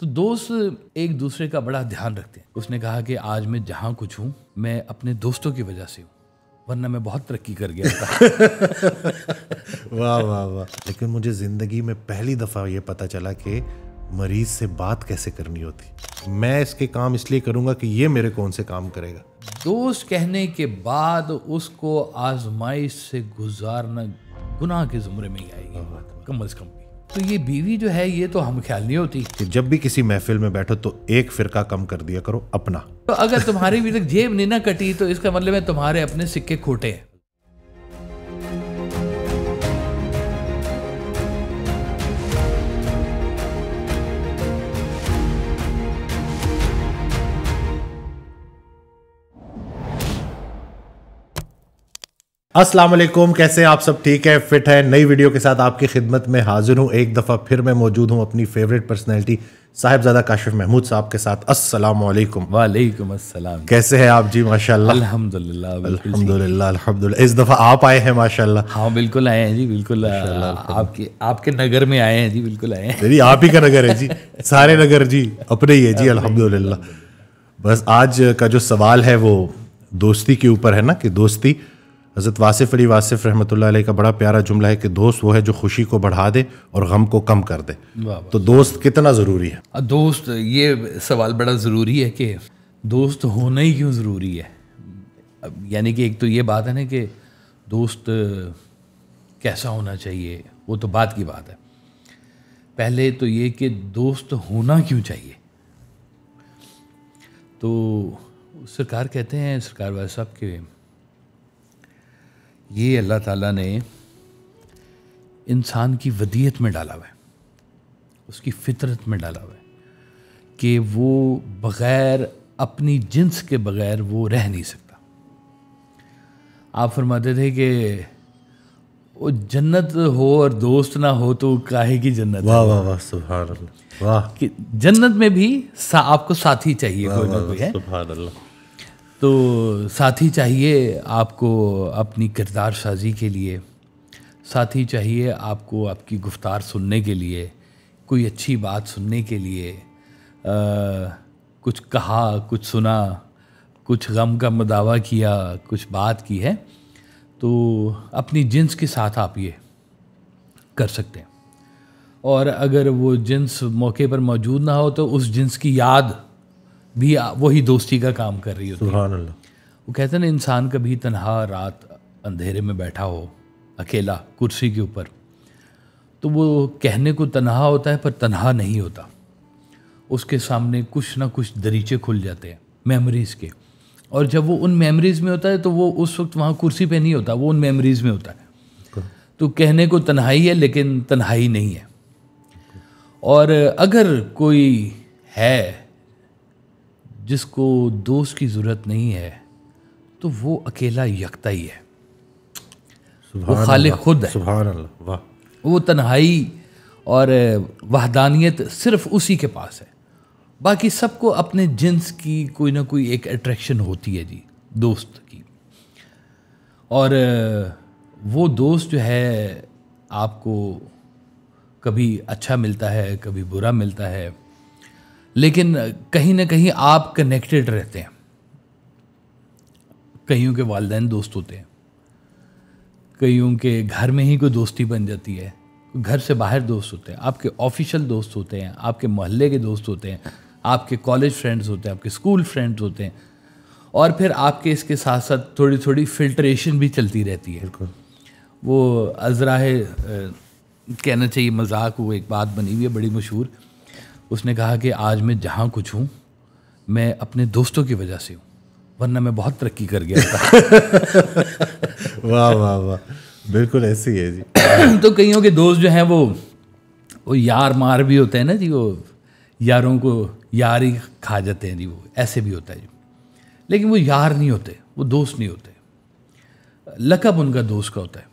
तो दोस्त एक दूसरे का बड़ा ध्यान रखते हैं उसने कहा कि आज मैं जहाँ कुछ हूँ मैं अपने दोस्तों की वजह से हूं वरना मैं बहुत तरक्की कर गया था वाह वाह वाह लेकिन मुझे ज़िंदगी में पहली दफ़ा ये पता चला कि मरीज से बात कैसे करनी होती मैं इसके काम इसलिए करूँगा कि ये मेरे कौन से काम करेगा दोस्त कहने के बाद उसको आजमाइश से गुजारना गुनाह के जुमरे में ही आएगी कम अज़ कम तो ये बीवी जो है ये तो हम ख्याल नहीं होती कि जब भी किसी महफिल में बैठो तो एक फिरका कम कर दिया करो अपना तो अगर तुम्हारी भी तक जेब नहीं ना कटी तो इसका मतलब है तुम्हारे अपने सिक्के खोटे हैं अस्सलाम वालेकुम कैसे आप सब ठीक है फिट है नई वीडियो के साथ आपकी खिदमत में हाजिर हूँ एक दफ़ा फिर मैं मौजूद हूँ अपनी फेवरेट पर्सनैलिटी साहेबजादा काशिफ महमूद साहब के साथ अस्सलाम वालेकुम वालेकुम अस्सलाम कैसे हैं आप जी माशाल्लाह अल्हम्दुलिल्लाह अल्हम्दुलिल्लाह अल्हम्दुलिल्लाह इस दफ़ा आप आए हैं माशाल्लाह हाँ बिल्कुल आए हैं जी बिल्कुल आपके आपके नगर में आए हैं जी बिल्कुल आए हैं जी आप ही का नगर है जी सारे नगर जी अपने ही है जी अलहमदुल्ला बस आज का जो सवाल है वो दोस्ती के ऊपर है ना कि दोस्ती हज़रत वासिफ़ अली वासिफ़ रहमत का बड़ा प्यारा जुमला है कि दोस्त वो है जो खुशी को बढ़ा दे और गम को कम कर दे तो दोस्त कितना ज़रूरी है दोस्त ये सवाल बड़ा ज़रूरी है कि दोस्त होना ही क्यों ज़रूरी है यानी कि एक तो ये बात है ना कि दोस्त कैसा होना चाहिए वो तो बात की बात है पहले तो ये कि दोस्त होना क्यों चाहिए तो सरकार कहते हैं सरकार वाले साहब के ये अल्लाह ताला ने इंसान की वदियत में डाला हुआ है उसकी फितरत में डाला हुआ है कि वो बग़ैर अपनी जिन्स के बग़ैर वो रह नहीं सकता आप फरमाते थे कि वो जन्नत हो और दोस्त ना हो तो काहे की जन्नत वाह वाह वाह सुभान अल्लाह वाह कि जन्नत में भी सा, आपको साथी चाहिए कोई ना कोई है सुभान अल्लाह तो साथी चाहिए आपको अपनी किरदार साजी के लिए साथी चाहिए आपको आपकी गुफ्तार सुनने के लिए कोई अच्छी बात सुनने के लिए आ, कुछ कहा कुछ सुना कुछ गम का मदावा किया कुछ बात की है तो अपनी जिन्स के साथ आप ये कर सकते हैं और अगर वो जिन्स मौके पर मौजूद ना हो तो उस जिन्स की याद भी वही दोस्ती का काम कर रही होती है वो कहते हैं ना इंसान कभी तनहा रात अंधेरे में बैठा हो अकेला कुर्सी के ऊपर तो वो कहने को तनहा होता है पर तनहा नहीं होता उसके सामने कुछ ना कुछ दरीचे खुल जाते हैं मेमोरीज़ के और जब वो उन मेमोरीज़ में होता है तो वो उस वक्त वहाँ कुर्सी पे नहीं होता वो उन मेमोरीज़ में होता है तो कहने को तन्हाई है लेकिन तन्हाई नहीं है और अगर कोई है जिसको दोस्त की ज़रूरत नहीं है तो वो अकेला यकता ही है वो खाले खुद है अल्लाह वाह वो तन्हाई और वहदानियत सिर्फ उसी के पास है बाकी सबको अपने जिन्स की कोई ना कोई एक अट्रैक्शन होती है जी दोस्त की और वो दोस्त जो है आपको कभी अच्छा मिलता है कभी बुरा मिलता है लेकिन कहीं ना कहीं आप कनेक्टेड रहते हैं कईयों के वालदेन दोस्त होते हैं कईयों के घर में ही कोई दोस्ती बन जाती है घर से बाहर दोस्त होते हैं आपके ऑफिशियल दोस्त होते हैं आपके मोहल्ले के दोस्त होते हैं आपके कॉलेज फ्रेंड्स होते हैं आपके स्कूल फ्रेंड्स होते हैं और फिर आपके इसके साथ साथ थोड़ी थोड़ी फिल्ट्रेशन भी चलती रहती है वो अजरा कहना चाहिए मजाक वो एक बात बनी हुई है बड़ी मशहूर उसने कहा कि आज मैं जहाँ कुछ हूँ मैं अपने दोस्तों की वजह से हूँ वरना मैं बहुत तरक्की कर गया था वाह वाह वाह बिल्कुल ऐसे ही है जी तो कईयों के दोस्त जो हैं वो वो यार मार भी होते हैं ना जी वो यारों को यार ही खा जाते हैं जी वो ऐसे भी होता है जी लेकिन वो यार नहीं होते वो दोस्त नहीं होते लकब उनका दोस्त का होता है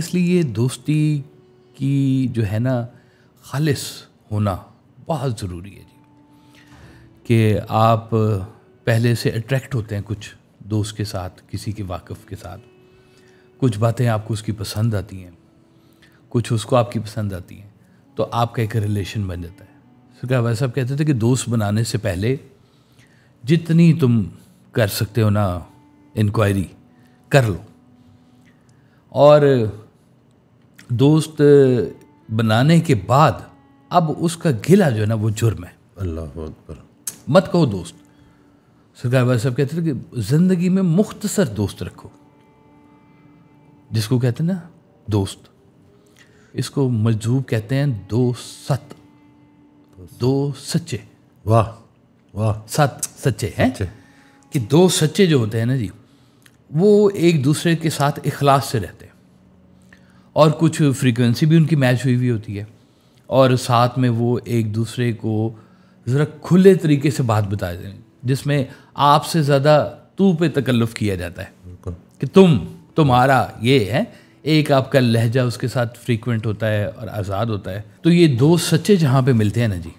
इसलिए दोस्ती की जो है ना खालिश होना बहुत ज़रूरी है जी कि आप पहले से अट्रैक्ट होते हैं कुछ दोस्त के साथ किसी के वाकफ़ के साथ कुछ बातें आपको उसकी पसंद आती हैं कुछ उसको आपकी पसंद आती हैं तो आपका एक रिलेशन बन जाता है सरकार भाई साहब कहते थे कि दोस्त बनाने से पहले जितनी तुम कर सकते हो ना इंक्वायरी कर लो और दोस्त बनाने के बाद अब उसका गिला जो है ना वो जुर्म है अल्लाह मत कहो दोस्त सरकार भाई साहब कहते थे कि ज़िंदगी में मुख्तसर दोस्त रखो जिसको कहते हैं ना दोस्त इसको मजदूब कहते हैं दो सत दो सच्चे वाह वाह सत सच्चे हैं कि दो सच्चे जो होते हैं ना जी वो एक दूसरे के साथ इखलास से रहते हैं और कुछ फ्रीक्वेंसी भी उनकी मैच हुई हुई होती है और साथ में वो एक दूसरे को ज़रा खुले तरीके से बात बता दें जिसमें आपसे ज़्यादा तू पे तकल्लुफ़ किया जाता है कि तुम तुम्हारा ये है एक आपका लहजा उसके साथ फ्रीक्वेंट होता है और आज़ाद होता है तो ये दो सच्चे जहाँ पे मिलते हैं ना जी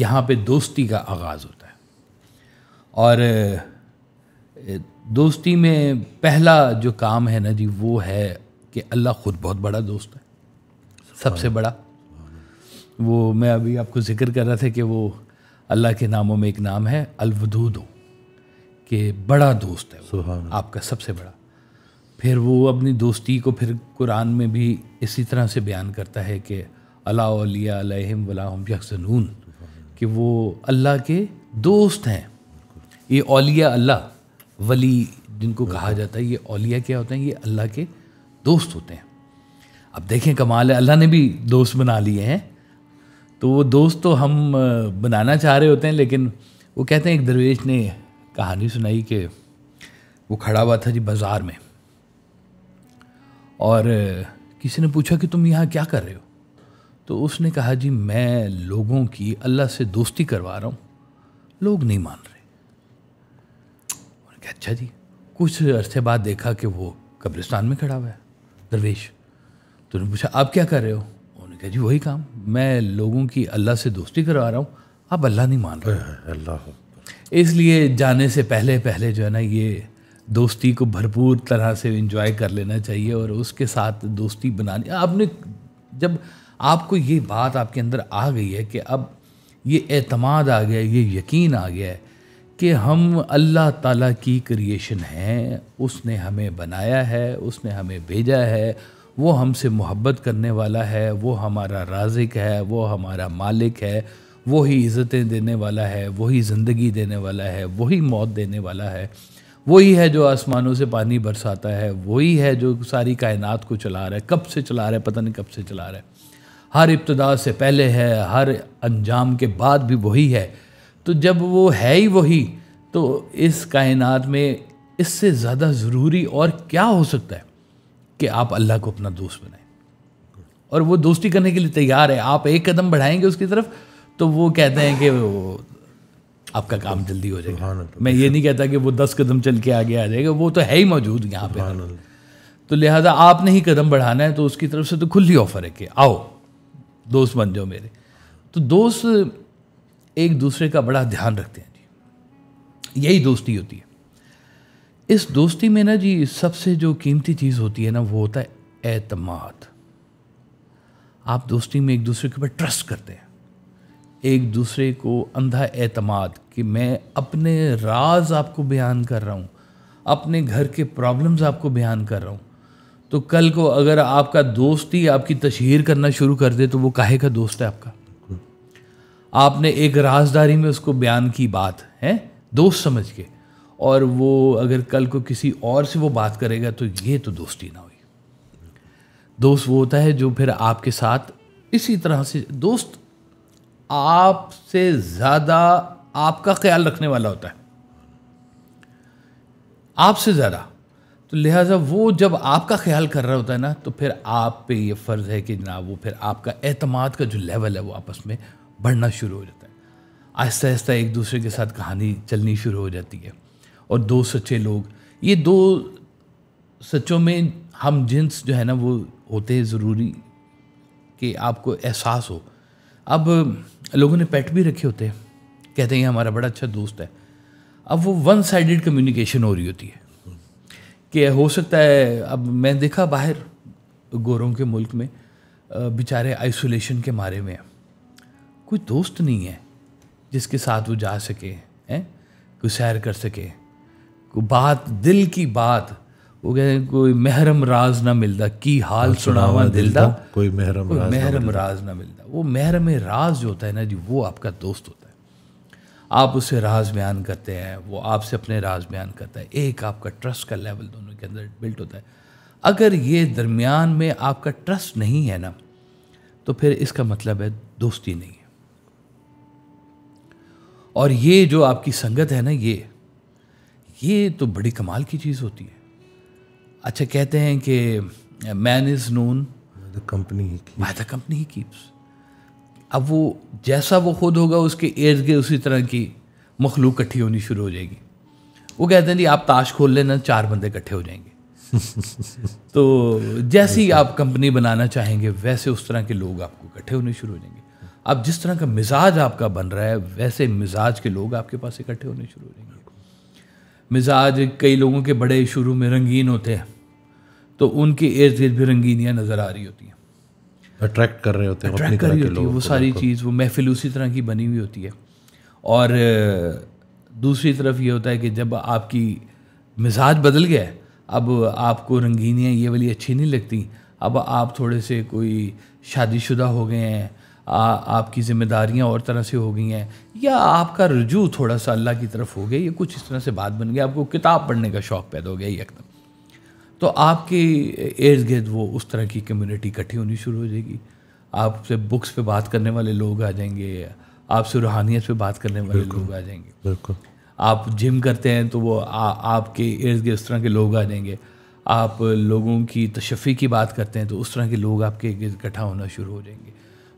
यहाँ पे दोस्ती का आगाज़ होता है और दोस्ती में पहला जो काम है ना जी वो है कि अल्लाह ख़ुद बहुत बड़ा दोस्त है सबसे बड़ा वो मैं अभी आपको जिक्र कर रहा था कि वो अल्लाह के नामों में एक नाम है अलवदूद के बड़ा दोस्त है आपका सबसे बड़ा फिर वो अपनी दोस्ती को फिर कुरान में भी इसी तरह से बयान करता है कि अलाम अलहम वलाम यकसनून कि वो अल्लाह के दोस्त हैं ये अलिया अल्लाह वली जिनको कहा जाता है ये अलिया क्या होते हैं ये अल्लाह के दोस्त होते हैं अब देखें कमाल है अल्लाह ने भी दोस्त बना लिए हैं तो वो दोस्त तो हम बनाना चाह रहे होते हैं लेकिन वो कहते हैं एक दरवेश ने कहानी सुनाई कि वो खड़ा हुआ था जी बाज़ार में और किसी ने पूछा कि तुम यहाँ क्या कर रहे हो तो उसने कहा जी मैं लोगों की अल्लाह से दोस्ती करवा रहा हूँ लोग नहीं मान रहे कहा अच्छा जी कुछ अरसे बाद देखा कि वो कब्रिस्तान में खड़ा हुआ है दरवेश तो उन्होंने पूछा आप क्या कर रहे हो मैंने कहा जी वही काम मैं लोगों की अल्लाह से दोस्ती करवा रहा हूँ आप अल्लाह नहीं मान रहे अल्लाह इसलिए जाने से पहले पहले जो है ना ये दोस्ती को भरपूर तरह से इंजॉय कर लेना चाहिए और उसके साथ दोस्ती बनानी आपने जब आपको ये बात आपके अंदर आ गई है कि अब ये एतमाद आ गया ये यकीन आ गया है कि हम अल्लाह ताला की क्रिएशन हैं उसने हमें बनाया है उसने हमें भेजा है वो हमसे मोहब्बत करने वाला है वो हमारा राजिक है वो हमारा मालिक है वही इज़्ज़तें देने वाला है वही ज़िंदगी देने वाला है वही मौत देने वाला है वही है जो आसमानों से पानी बरसाता है वही है जो सारी कायनात को चला रहा है कब से चला रहा है पता नहीं कब से चला रहा है हर इब्तदा से पहले है हर अंजाम के बाद भी वही है तो जब वो है ही वही तो इस कायनात में इससे ज़्यादा ज़रूरी और क्या हो सकता है कि आप अल्लाह को अपना दोस्त बनाएं और वो दोस्ती करने के लिए तैयार है आप एक कदम बढ़ाएंगे उसकी तरफ तो वो कहते हैं कि वो आपका काम जल्दी हो जाएगा मैं ये नहीं कहता कि वो दस कदम चल के आगे आ जाएगा वो तो है ही मौजूद यहाँ पे तो लिहाजा आपने ही कदम बढ़ाना है तो उसकी तरफ से तो खुली ऑफर है कि आओ दोस्त बन जाओ मेरे तो दोस्त एक दूसरे का बड़ा ध्यान रखते हैं जी यही दोस्ती होती है इस दोस्ती में ना जी सबसे जो कीमती चीज़ होती है ना वो होता है एतमाद आप दोस्ती में एक दूसरे के ऊपर ट्रस्ट करते हैं एक दूसरे को अंधा एतमाद कि मैं अपने राज आपको बयान कर रहा हूँ अपने घर के प्रॉब्लम्स आपको बयान कर रहा हूँ तो कल को अगर आपका दोस्त ही आपकी तशहर करना शुरू कर दे तो वो काहे का दोस्त है आपका आपने एक राजदारी में उसको बयान की बात है दोस्त समझ के और वो अगर कल को किसी और से वो बात करेगा तो ये तो दोस्ती ना हुई दोस्त वो होता है जो फिर आपके साथ इसी तरह से दोस्त आपसे ज़्यादा आपका ख्याल रखने वाला होता है आपसे ज़्यादा तो लिहाजा वो जब आपका ख्याल कर रहा होता है ना तो फिर आप पे ये फ़र्ज़ है कि जनाब वो फिर आपका अहतमाद का जो लेवल है वो आपस में बढ़ना शुरू हो जाता है आहिस्ता आहिस्ता एक दूसरे के साथ कहानी चलनी शुरू हो जाती है और दो सच्चे लोग ये दो सच्चों में हम जिन्स जो है ना वो होते हैं ज़रूरी कि आपको एहसास हो अब लोगों ने पेट भी रखे होते हैं कहते हैं हमारा बड़ा अच्छा दोस्त है अब वो वन साइडेड कम्युनिकेशन हो रही होती है कि हो सकता है अब मैं देखा बाहर गोरों के मुल्क में बेचारे आइसोलेशन के मारे में कोई दोस्त नहीं है जिसके साथ वो जा सके हैं कोई सैर कर सके बात दिल की बात वो कहते हैं कोई महरम राज ना मिलता की हाल सुनावा दिल दा कोई महरम कोई राज महरम राज ना मिलता वो महरम राज जो होता है ना जी वो आपका दोस्त होता है आप उससे राज बयान करते हैं वो आपसे अपने राज बयान करता है एक आपका ट्रस्ट का लेवल दोनों के अंदर बिल्ट होता है अगर ये दरमियान में आपका ट्रस्ट नहीं है ना तो फिर इसका मतलब है दोस्ती नहीं है और ये जो आपकी संगत है ना ये ये तो बड़ी कमाल की चीज़ होती है अच्छा कहते हैं कि man is known company the company he keeps अब वो जैसा वो खुद होगा उसके इर्द गिर्द उसी तरह की मखलूक इकट्ठी होनी शुरू हो जाएगी वो कहते हैं जी आप ताश खोल लेना चार बंदे इकट्ठे हो जाएंगे तो जैसी आप कंपनी बनाना चाहेंगे वैसे उस तरह के लोग आपको इकट्ठे होने शुरू हो जाएंगे अब जिस तरह का मिजाज आपका बन रहा है वैसे मिजाज के लोग आपके पास इकट्ठे होने शुरू हो जाएंगे मिजाज कई लोगों के बड़े शुरू में रंगीन होते हैं तो उनके इर्द गिर्द भी रंगीनियाँ नज़र आ रही होती हैं अट्रैक्ट कर रहे होते हैं अट्रैक्ट कर रही होती है वो सारी चीज़ वो महफिल उसी तरह की बनी हुई होती है और दूसरी तरफ ये होता है कि जब आपकी मिजाज बदल गया है अब आपको रंगीनियाँ ये वाली अच्छी नहीं लगती अब आप थोड़े से कोई शादीशुदा हो गए हैं आ, आपकी ज़िम्मेदारियाँ और तरह से हो गई हैं या आपका रजू थोड़ा सा अल्लाह की तरफ हो गया या कुछ इस तरह से बात बन गई आपको किताब पढ़ने का शौक़ पैदा हो गया एकदम तो आपके इर्द गिर्द वो उस तरह की कम्युनिटी इकट्ठी होनी शुरू हो जाएगी आपसे बुक्स पे बात करने वाले लोग आ जाएंगे आपसे रूहानियत पे बात करने वाले लोग आ जाएंगे बिल्कुल आप जिम करते हैं तो वो आ, आपके इर्द गिर्द उस तरह के लोग आ जाएंगे आप लोगों की तशफ़ी की बात करते हैं तो उस तरह के लोग आपके इर्द इकट्ठा होना शुरू हो जाएंगे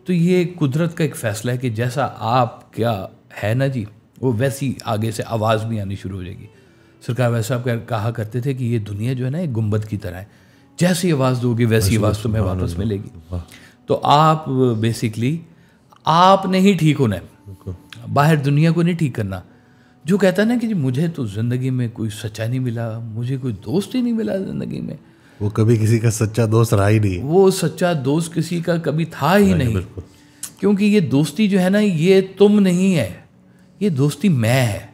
तो ये कुदरत का एक फ़ैसला है कि जैसा आप क्या है ना जी वो वैसी आगे से आवाज़ भी आनी शुरू हो जाएगी सरकार वैसे आप कहा करते थे कि ये दुनिया जो है ना एक गुम्बद की तरह है जैसी आवाज़ दोगे वैसी आवाज़ तुम्हें वापस मिलेगी तो आप बेसिकली आप नहीं ठीक होना है बाहर दुनिया को नहीं ठीक करना जो कहता है ना कि जी मुझे तो ज़िंदगी में कोई सच्चा नहीं मिला मुझे कोई दोस्त ही नहीं मिला ज़िंदगी में वो कभी किसी का सच्चा दोस्त रहा ही नहीं वो सच्चा दोस्त किसी का कभी था ही नहीं, नहीं क्योंकि ये दोस्ती जो है ना ये तुम नहीं है ये दोस्ती मैं है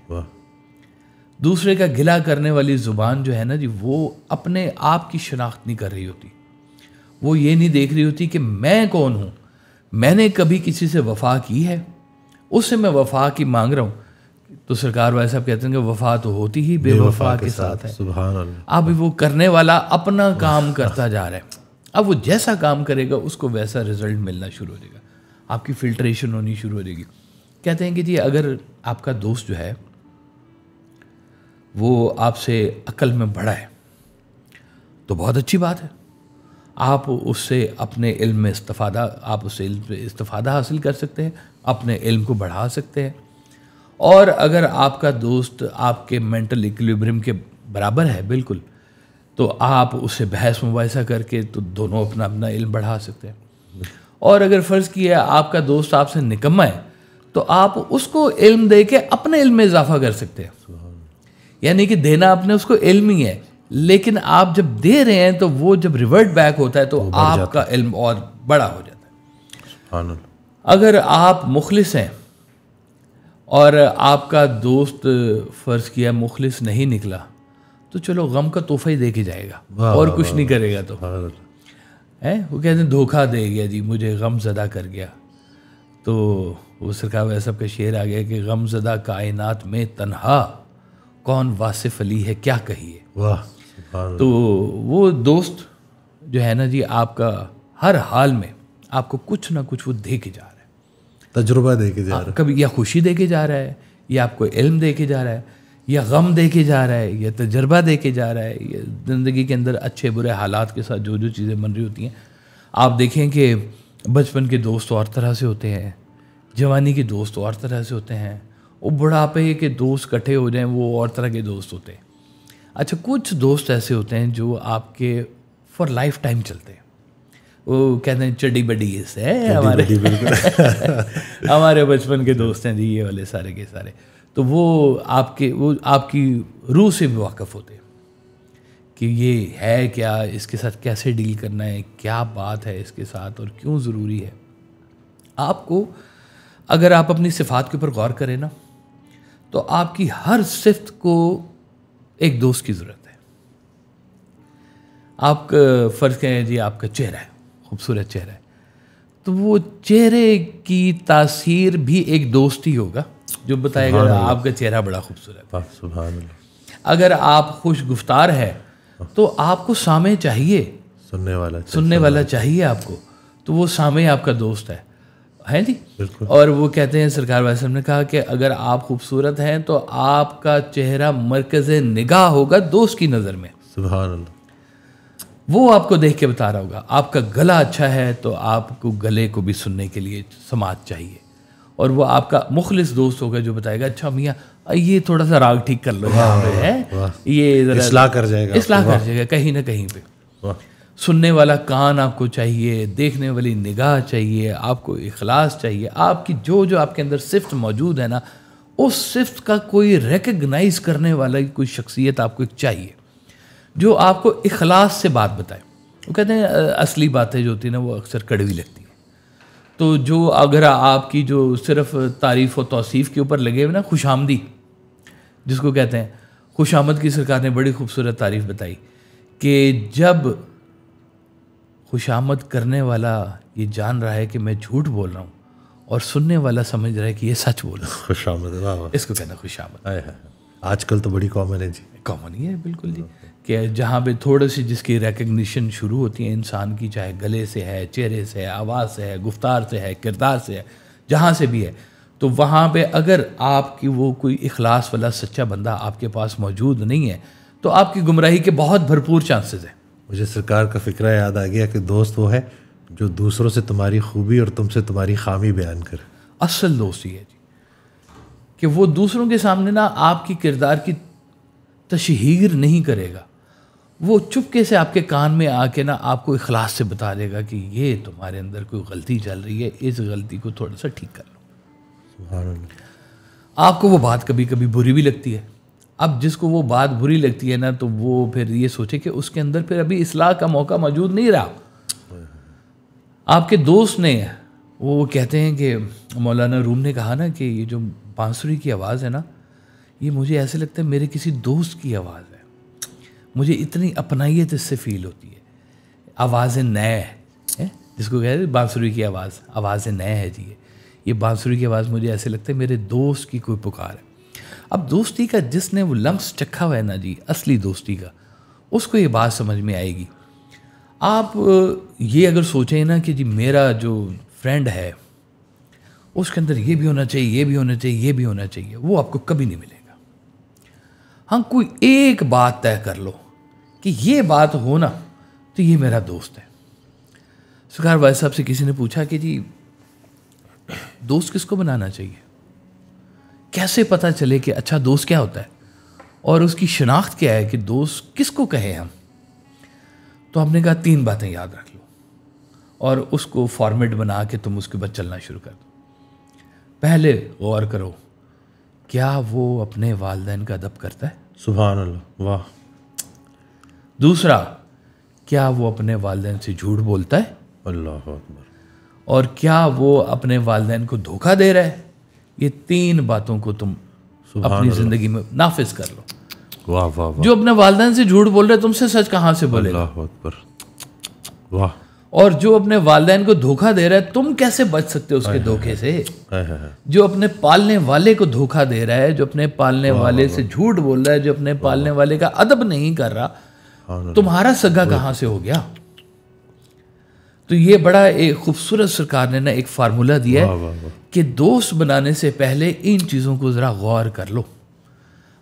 दूसरे का गिला करने वाली ज़ुबान जो है ना जी वो अपने आप की शनाख्त नहीं कर रही होती वो ये नहीं देख रही होती कि मैं कौन हूँ मैंने कभी किसी से वफा की है उससे मैं वफा की मांग रहा हूँ तो सरकार भाई साहब कहते हैं कि वफा तो होती ही बेवफा के, के साथ, साथ है अब वो करने वाला अपना काम करता जा रहा है अब वो जैसा काम करेगा उसको वैसा रिजल्ट मिलना शुरू हो जाएगा आपकी फिल्ट्रेशन होनी शुरू हो जाएगी कहते हैं कि जी अगर आपका दोस्त जो है वो आपसे अकल में बड़ा है तो बहुत अच्छी बात है आप उससे अपने इल्म में इस्तफ़ादा आप उससे इल्म इस्तफ़ादा हासिल कर सकते हैं अपने इल्म को बढ़ा सकते हैं और अगर आपका दोस्त आपके मेंटल इक्विलिब्रियम के बराबर है बिल्कुल तो आप उससे बहस मुबैसा करके तो दोनों अपना अपना इल्म बढ़ा सकते हैं और अगर फ़र्ज़ किया आपका दोस्त आपसे निकम्मा है तो आप उसको इल्म दे के अपने इल्म में इजाफा कर सकते हैं यानी कि देना आपने उसको इल्म ही है लेकिन आप जब दे रहे हैं तो वो जब रिवर्ट बैक होता है तो आपका इल्म और बड़ा हो जाता है अगर आप मुखलिस हैं और आपका दोस्त फ़र्ज़ किया मुखलिस नहीं निकला तो चलो गम का तोहफा ही दे जाएगा और कुछ नहीं करेगा तो है वो कहते हैं धोखा दे गया जी मुझे गम ज़दा कर गया तो वो सरकार वैसा का शेर आ गया कि गम ज़दा कायनात में तनहा कौन वासिफ अली है क्या कहिए वाह तो वो दोस्त जो है ना जी आपका हर हाल में आपको कुछ ना कुछ वो दे के जा रहा तजुर्बा दे के जा हाँ, रहा है कभी या खुशी दे के जा रहा है या आपको इल्म दे के जा रहा है या गम दे के जा रहा है या तजर्बा दे के जा रहा है या ज़िंदगी के अंदर अच्छे बुरे हालात के साथ जो जो चीज़ें बन रही होती हैं आप देखें कि बचपन के दोस्त और तरह से होते हैं जवानी के दोस्त और तरह से होते हैं वो बुढ़ापे के दोस्त इकट्ठे हो जाएं वो और तरह के दोस्त होते हैं अच्छा कुछ दोस्त ऐसे होते हैं जो आपके फॉर लाइफ टाइम चलते हैं वो कहते हैं चड्डी बड्डी इससे है हमारे हमारे बचपन के दोस्त हैं जी ये वाले सारे के सारे तो वो आपके वो आपकी रूह से भी वाकफ़ होते कि ये है क्या इसके साथ कैसे डील करना है क्या बात है इसके साथ और क्यों ज़रूरी है आपको अगर आप अपनी सिफात के ऊपर गौर करें ना तो आपकी हर सिफत को एक दोस्त की ज़रूरत है आप फ़र्ज़ कहें जी आपका चेहरा है खूबसूरत चेहरा है तो वो चेहरे की तासीर भी एक दोस्त ही होगा जो बताएगा आपका चेहरा बड़ा खूबसूरत अगर आप खुश गुफ्तार है तो आपको सामे चाहिए सुनने वाला चाहिए। सुनने वाला चाहिए आपको तो वो सामे आपका दोस्त है है जी और वो कहते हैं सरकार साहब ने कहा कि अगर आप खूबसूरत हैं तो आपका चेहरा मरकज निगाह होगा दोस्त की नज़र में सुबह वो आपको देख के बता रहा होगा आपका गला अच्छा है तो आपको गले को भी सुनने के लिए समाज चाहिए और वो आपका मुखलिस दोस्त होगा जो बताएगा अच्छा मियाँ ये थोड़ा सा राग ठीक कर लो यहाँ है ये इसलाह कर जाएगा इसलाह कर जाएगा कहीं ना कहीं पे सुनने वाला कान आपको चाहिए देखने वाली निगाह चाहिए आपको इखलास चाहिए आपकी जो जो आपके अंदर सिफ्त मौजूद है ना उस सिफ्त का कोई रेकग्नाइज करने वाला कोई शख्सियत आपको चाहिए जो आपको इखलास से बात बताए वो कहते हैं असली बातें जो होती हैं ना वो अक्सर कड़वी लगती हैं तो जो अगर आपकी जो सिर्फ तारीफ़ और तोसीफ़ के ऊपर लगे हुए ना खुश आमदी जिसको कहते हैं खुश आमद की सरकार ने बड़ी खूबसूरत तारीफ़ बताई कि जब खुश आमद करने वाला ये जान रहा है कि मैं झूठ बोल रहा हूँ और सुनने वाला समझ रहा है कि ये सच बोल रहा हूँ खुश आमद इसको कहना खुश आमद आजकल तो बड़ी कॉमन है जी कॉमन ही है बिल्कुल जी कि जहाँ पे थोड़ी सी जिसकी रिकग्निशन शुरू होती है इंसान की चाहे गले से है चेहरे से है आवाज़ से है गुफ्तार से है किरदार से है जहाँ से भी है तो वहाँ पे अगर आपकी वो कोई इखलास वाला सच्चा बंदा आपके पास मौजूद नहीं है तो आपकी गुमराही के बहुत भरपूर चांसेस हैं मुझे सरकार का फिक्र याद आ गया कि दोस्त वो है जो दूसरों से तुम्हारी खूबी और तुमसे तुम्हारी खामी बयान कर असल दोस्ती है जी कि वो दूसरों के सामने ना आपकी किरदार की तशहर नहीं करेगा वो चुपके से आपके कान में आके ना आपको इखलास से बता देगा कि ये तुम्हारे अंदर कोई गलती चल रही है इस गलती को थोड़ा सा ठीक कर लो आपको वो बात कभी कभी बुरी भी लगती है अब जिसको वो बात बुरी लगती है ना तो वो फिर ये सोचे कि उसके अंदर फिर अभी इसलाह का मौका मौजूद नहीं रहा आपके दोस्त ने वो कहते हैं कि मौलाना रूम ने कहा ना कि ये जो बांसुरी की आवाज़ है ना ये मुझे ऐसे लगता है मेरे किसी दोस्त की आवाज़ है मुझे इतनी अपनाइत इससे फील होती है आवाज़ नए है जिसको कह रहे बांसुरी की आवाज़ आवाज़ नए है जी ये बांसुरी की आवाज़ मुझे ऐसे लगता है मेरे दोस्त की कोई पुकार है अब दोस्ती का जिसने वो लम्स चखा हुआ है ना जी असली दोस्ती का उसको ये बात समझ में आएगी आप ये अगर सोचें ना कि जी मेरा जो फ्रेंड है उसके अंदर ये भी होना चाहिए ये भी होना चाहिए ये भी होना चाहिए वो आपको कभी नहीं मिलेगा हाँ कोई एक बात तय कर लो कि ये बात हो ना तो ये मेरा दोस्त है सुखार भाई साहब से किसी ने पूछा कि जी दोस्त किसको बनाना चाहिए कैसे पता चले कि अच्छा दोस्त क्या होता है और उसकी शनाख्त क्या है कि दोस्त किसको कहें हम तो आपने कहा तीन बातें याद रख लो और उसको फॉर्मेट बना के तुम उसके बाद चलना शुरू कर दो पहले गौर करो क्या वो अपने वालदेन का अदब करता है सुबह अल्लाह वाह दूसरा क्या वो अपने वालदेन से झूठ बोलता है अल्लाह और क्या वो अपने वाले को धोखा दे रहा है ये तीन बातों को तुम अपनी ज़िंदगी में नाफिज कर लो वाह वाह वा। जो अपने वालदेन से झूठ बोल रहे तुमसे सच कहां से बोले वाह और जो अपने वालदेन को धोखा दे रहा है तुम कैसे बच सकते हो उसके धोखे से जो अपने पालने वाले को धोखा दे रहा है जो अपने पालने वाले से झूठ बोल रहा है जो अपने पालने वाले का अदब नहीं कर रहा तुम्हारा सगा कहां से हो गया तो ये बड़ा एक खूबसूरत सरकार ने ना एक फार्मूला दिया है कि दोस्त बनाने से पहले इन चीज़ों को ज़रा गौर कर लो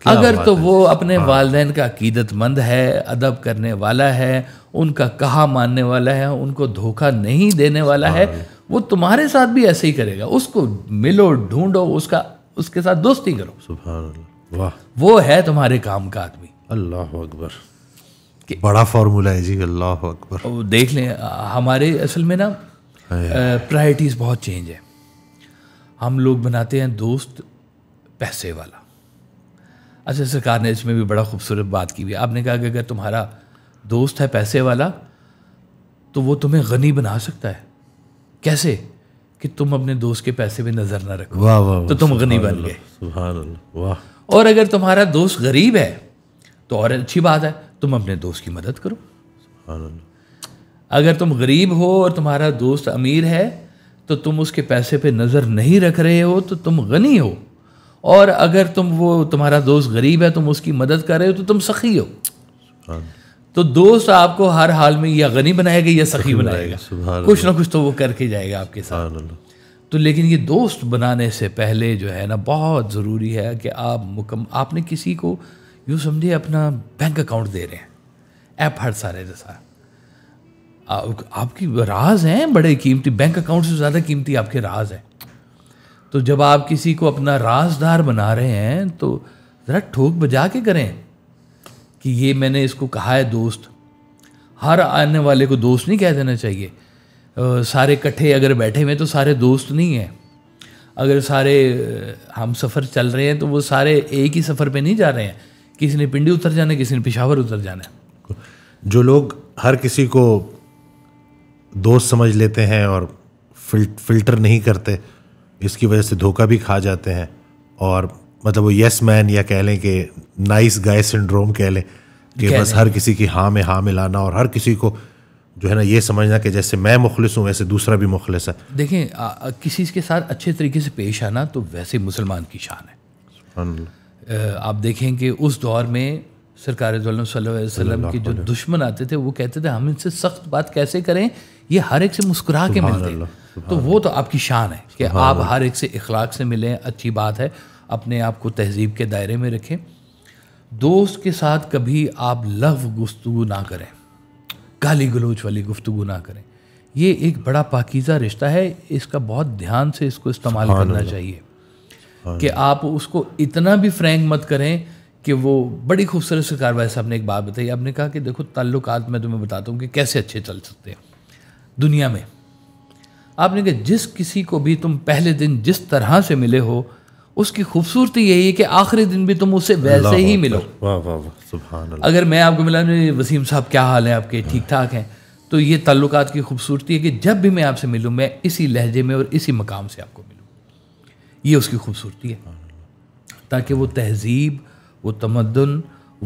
अगर तो वो अपने हाँ। वालदे का अकीदतमंद है अदब करने वाला है उनका कहा मानने वाला है उनको धोखा नहीं देने वाला है हाँ। वो तुम्हारे साथ भी ऐसे ही करेगा उसको मिलो ढूंढो उसका उसके साथ दोस्ती करो सुबह वाह वो है तुम्हारे काम का आदमी अल्लाह अकबर बड़ा फार्मूला है जी अल्लाह अकबर देख लें हमारे असल में ना प्रायरिटीज हाँ बहुत चेंज है हम लोग बनाते हैं दोस्त पैसे वाला अच्छा सरकार ने इसमें भी बड़ा खूबसूरत बात की हुई आपने कहा कि अगर तुम्हारा दोस्त है पैसे वाला तो वो तुम्हें गनी बना सकता है कैसे कि तुम अपने दोस्त के पैसे पे नज़र ना रखो वाह वाह तो तुम गनी बन गए वाह और अगर तुम्हारा दोस्त गरीब है तो और अच्छी बात है तुम अपने दोस्त की मदद करो अगर तुम गरीब हो और तुम्हारा दोस्त अमीर है तो तुम उसके पैसे पे नज़र नहीं रख रहे हो तो तुम गनी हो और अगर तुम वो तुम्हारा दोस्त गरीब है तुम उसकी मदद कर रहे हो तो तुम सखी हो तो दोस्त आपको हर हाल में या गनी बनाएगा या सखी बनाएगा कुछ ना कुछ तो वो करके जाएगा आपके साथ तो लेकिन ये दोस्त बनाने से पहले जो है ना बहुत ज़रूरी है कि आप मुकम आपने किसी को यूँ समझिए अपना बैंक अकाउंट दे रहे हैं ऐप हर सारे जैसा आपकी राज हैं बड़े कीमती बैंक अकाउंट से ज़्यादा कीमती आपके राज हैं तो जब आप किसी को अपना राजदार बना रहे हैं तो ज़रा ठोक बजा के करें कि ये मैंने इसको कहा है दोस्त हर आने वाले को दोस्त नहीं कह देना चाहिए आ, सारे इकट्ठे अगर बैठे हुए तो सारे दोस्त नहीं हैं अगर सारे हम सफ़र चल रहे हैं तो वो सारे एक ही सफ़र पे नहीं जा रहे हैं किसी ने पिंडी उतर जाना किसी ने पिशावर उतर जाना जो लोग हर किसी को दोस्त समझ लेते हैं और फिल, फिल्टर नहीं करते इसकी वजह से धोखा भी खा जाते हैं और मतलब वो यस मैन या कह लें कि नाइस गाय सिंड्रोम कह लें कि बस हर किसी की हाँ में हाँ मिलाना और हर किसी को जो है ना ये समझना कि जैसे मैं मुखलिस हूँ वैसे दूसरा भी मुखलिस है देखें आ, किसी के साथ अच्छे तरीके से पेश आना तो वैसे मुसलमान की शान है आप देखें कि उस दौर में सरकार वसल्लम के जो दुश्मन आते थे वो कहते थे हम इनसे सख्त बात कैसे करें ये हर एक से मुस्कुरा के मिलते तो वो तो आपकी शान है कि आप हर एक से इखलाक से मिलें अच्छी बात है अपने आप को तहजीब के दायरे में रखें दोस्त के साथ कभी आप लफ गुफ्तु ना करें गाली गलोच वाली गुफ्तु ना करें ये एक बड़ा पाकिज़ा रिश्ता है इसका बहुत ध्यान से इसको इस्तेमाल करना चाहिए कि आप उसको इतना भी फ्रैंक मत करें कि वो बड़ी खूबसूरत से कार्रवाई से आपने एक बात बताई आपने कहा कि देखो ताल्लुकात मैं तुम्हें बताता हूँ कि कैसे अच्छे चल सकते हैं दुनिया में आपने कहा जिस किसी को भी तुम पहले दिन जिस तरह से मिले हो उसकी खूबसूरती यही है कि आखिरी दिन भी तुम उसे वैसे ही मिलो अगर मैं आपको मिला वसीम साहब क्या हाल है आपके ठीक ठाक हैं तो ये ताल्लुकात की खूबसूरती है कि जब भी मैं आपसे मिलूँ मैं इसी लहजे में और इसी मकाम से आपको मिलूँ ये उसकी खूबसूरती है ताकि वो तहजीब वो तमदन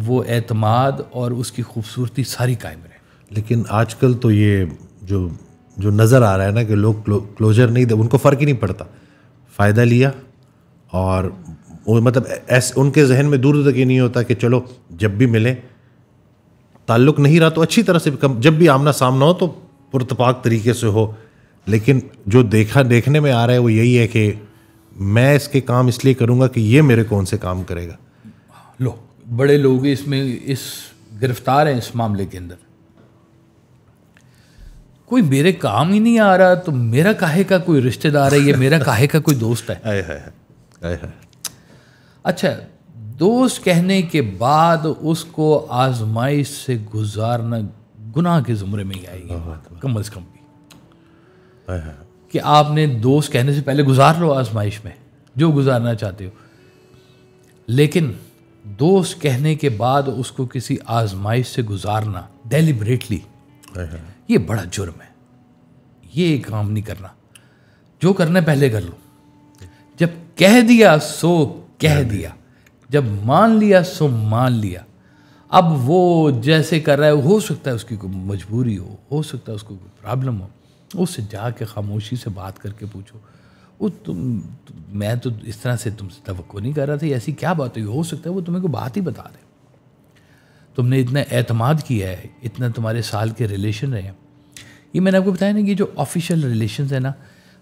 वो एतमाद और उसकी खूबसूरती सारी कायम रहे लेकिन आजकल तो ये जो जो नज़र आ रहा है ना कि लोग क्लो, क्लोजर नहीं दे उनको फ़र्क ही नहीं पड़ता फ़ायदा लिया और वो मतलब ऐसे उनके जहन में दूर तक ये नहीं होता कि चलो जब भी मिले ताल्लुक़ नहीं रहा तो अच्छी तरह से कम जब भी आमना सामना हो तो पुरतपाक तरीके से हो लेकिन जो देखा देखने में आ रहा है वो यही है कि मैं इसके काम इसलिए करूंगा कि ये मेरे कौन से काम करेगा लो बड़े लोग इसमें इस गिरफ्तार हैं इस मामले के अंदर कोई मेरे काम ही नहीं आ रहा तो मेरा काहे का कोई रिश्तेदार है या मेरा काहे का कोई दोस्त है आए है, आए है। अच्छा दोस्त कहने के बाद उसको आजमाइश से गुजारना गुनाह के जुमरे में ही आएगी हाँ, हाँ, हाँ। कम अज कम भी कि आपने दोस्त कहने से पहले गुजार लो आजमाइश में जो गुजारना चाहते हो लेकिन दोस्त कहने के बाद उसको किसी आजमाइश से गुजारना डेलीबरेटली हाँ, हाँ। ये बड़ा जुर्म है ये काम नहीं करना जो करना पहले कर लो जब कह दिया सो कह हाँ, दिया जब मान लिया सो मान लिया अब वो जैसे कर रहा है हो सकता है उसकी कोई मजबूरी हो हो सकता है उसको कोई प्रॉब्लम हो उससे जाके खामोशी से बात करके पूछो वो तुम मैं तो इस तरह से तुमसे तो नहीं कर रहा था ऐसी क्या बात हो सकता है वो तुम्हें को बात ही बता रहे तुमने इतना अतमाद किया है इतना तुम्हारे साल के रिलेशन रहे हैं ये मैंने आपको बताया ना कि जो ऑफिशियल रिलेशन है ना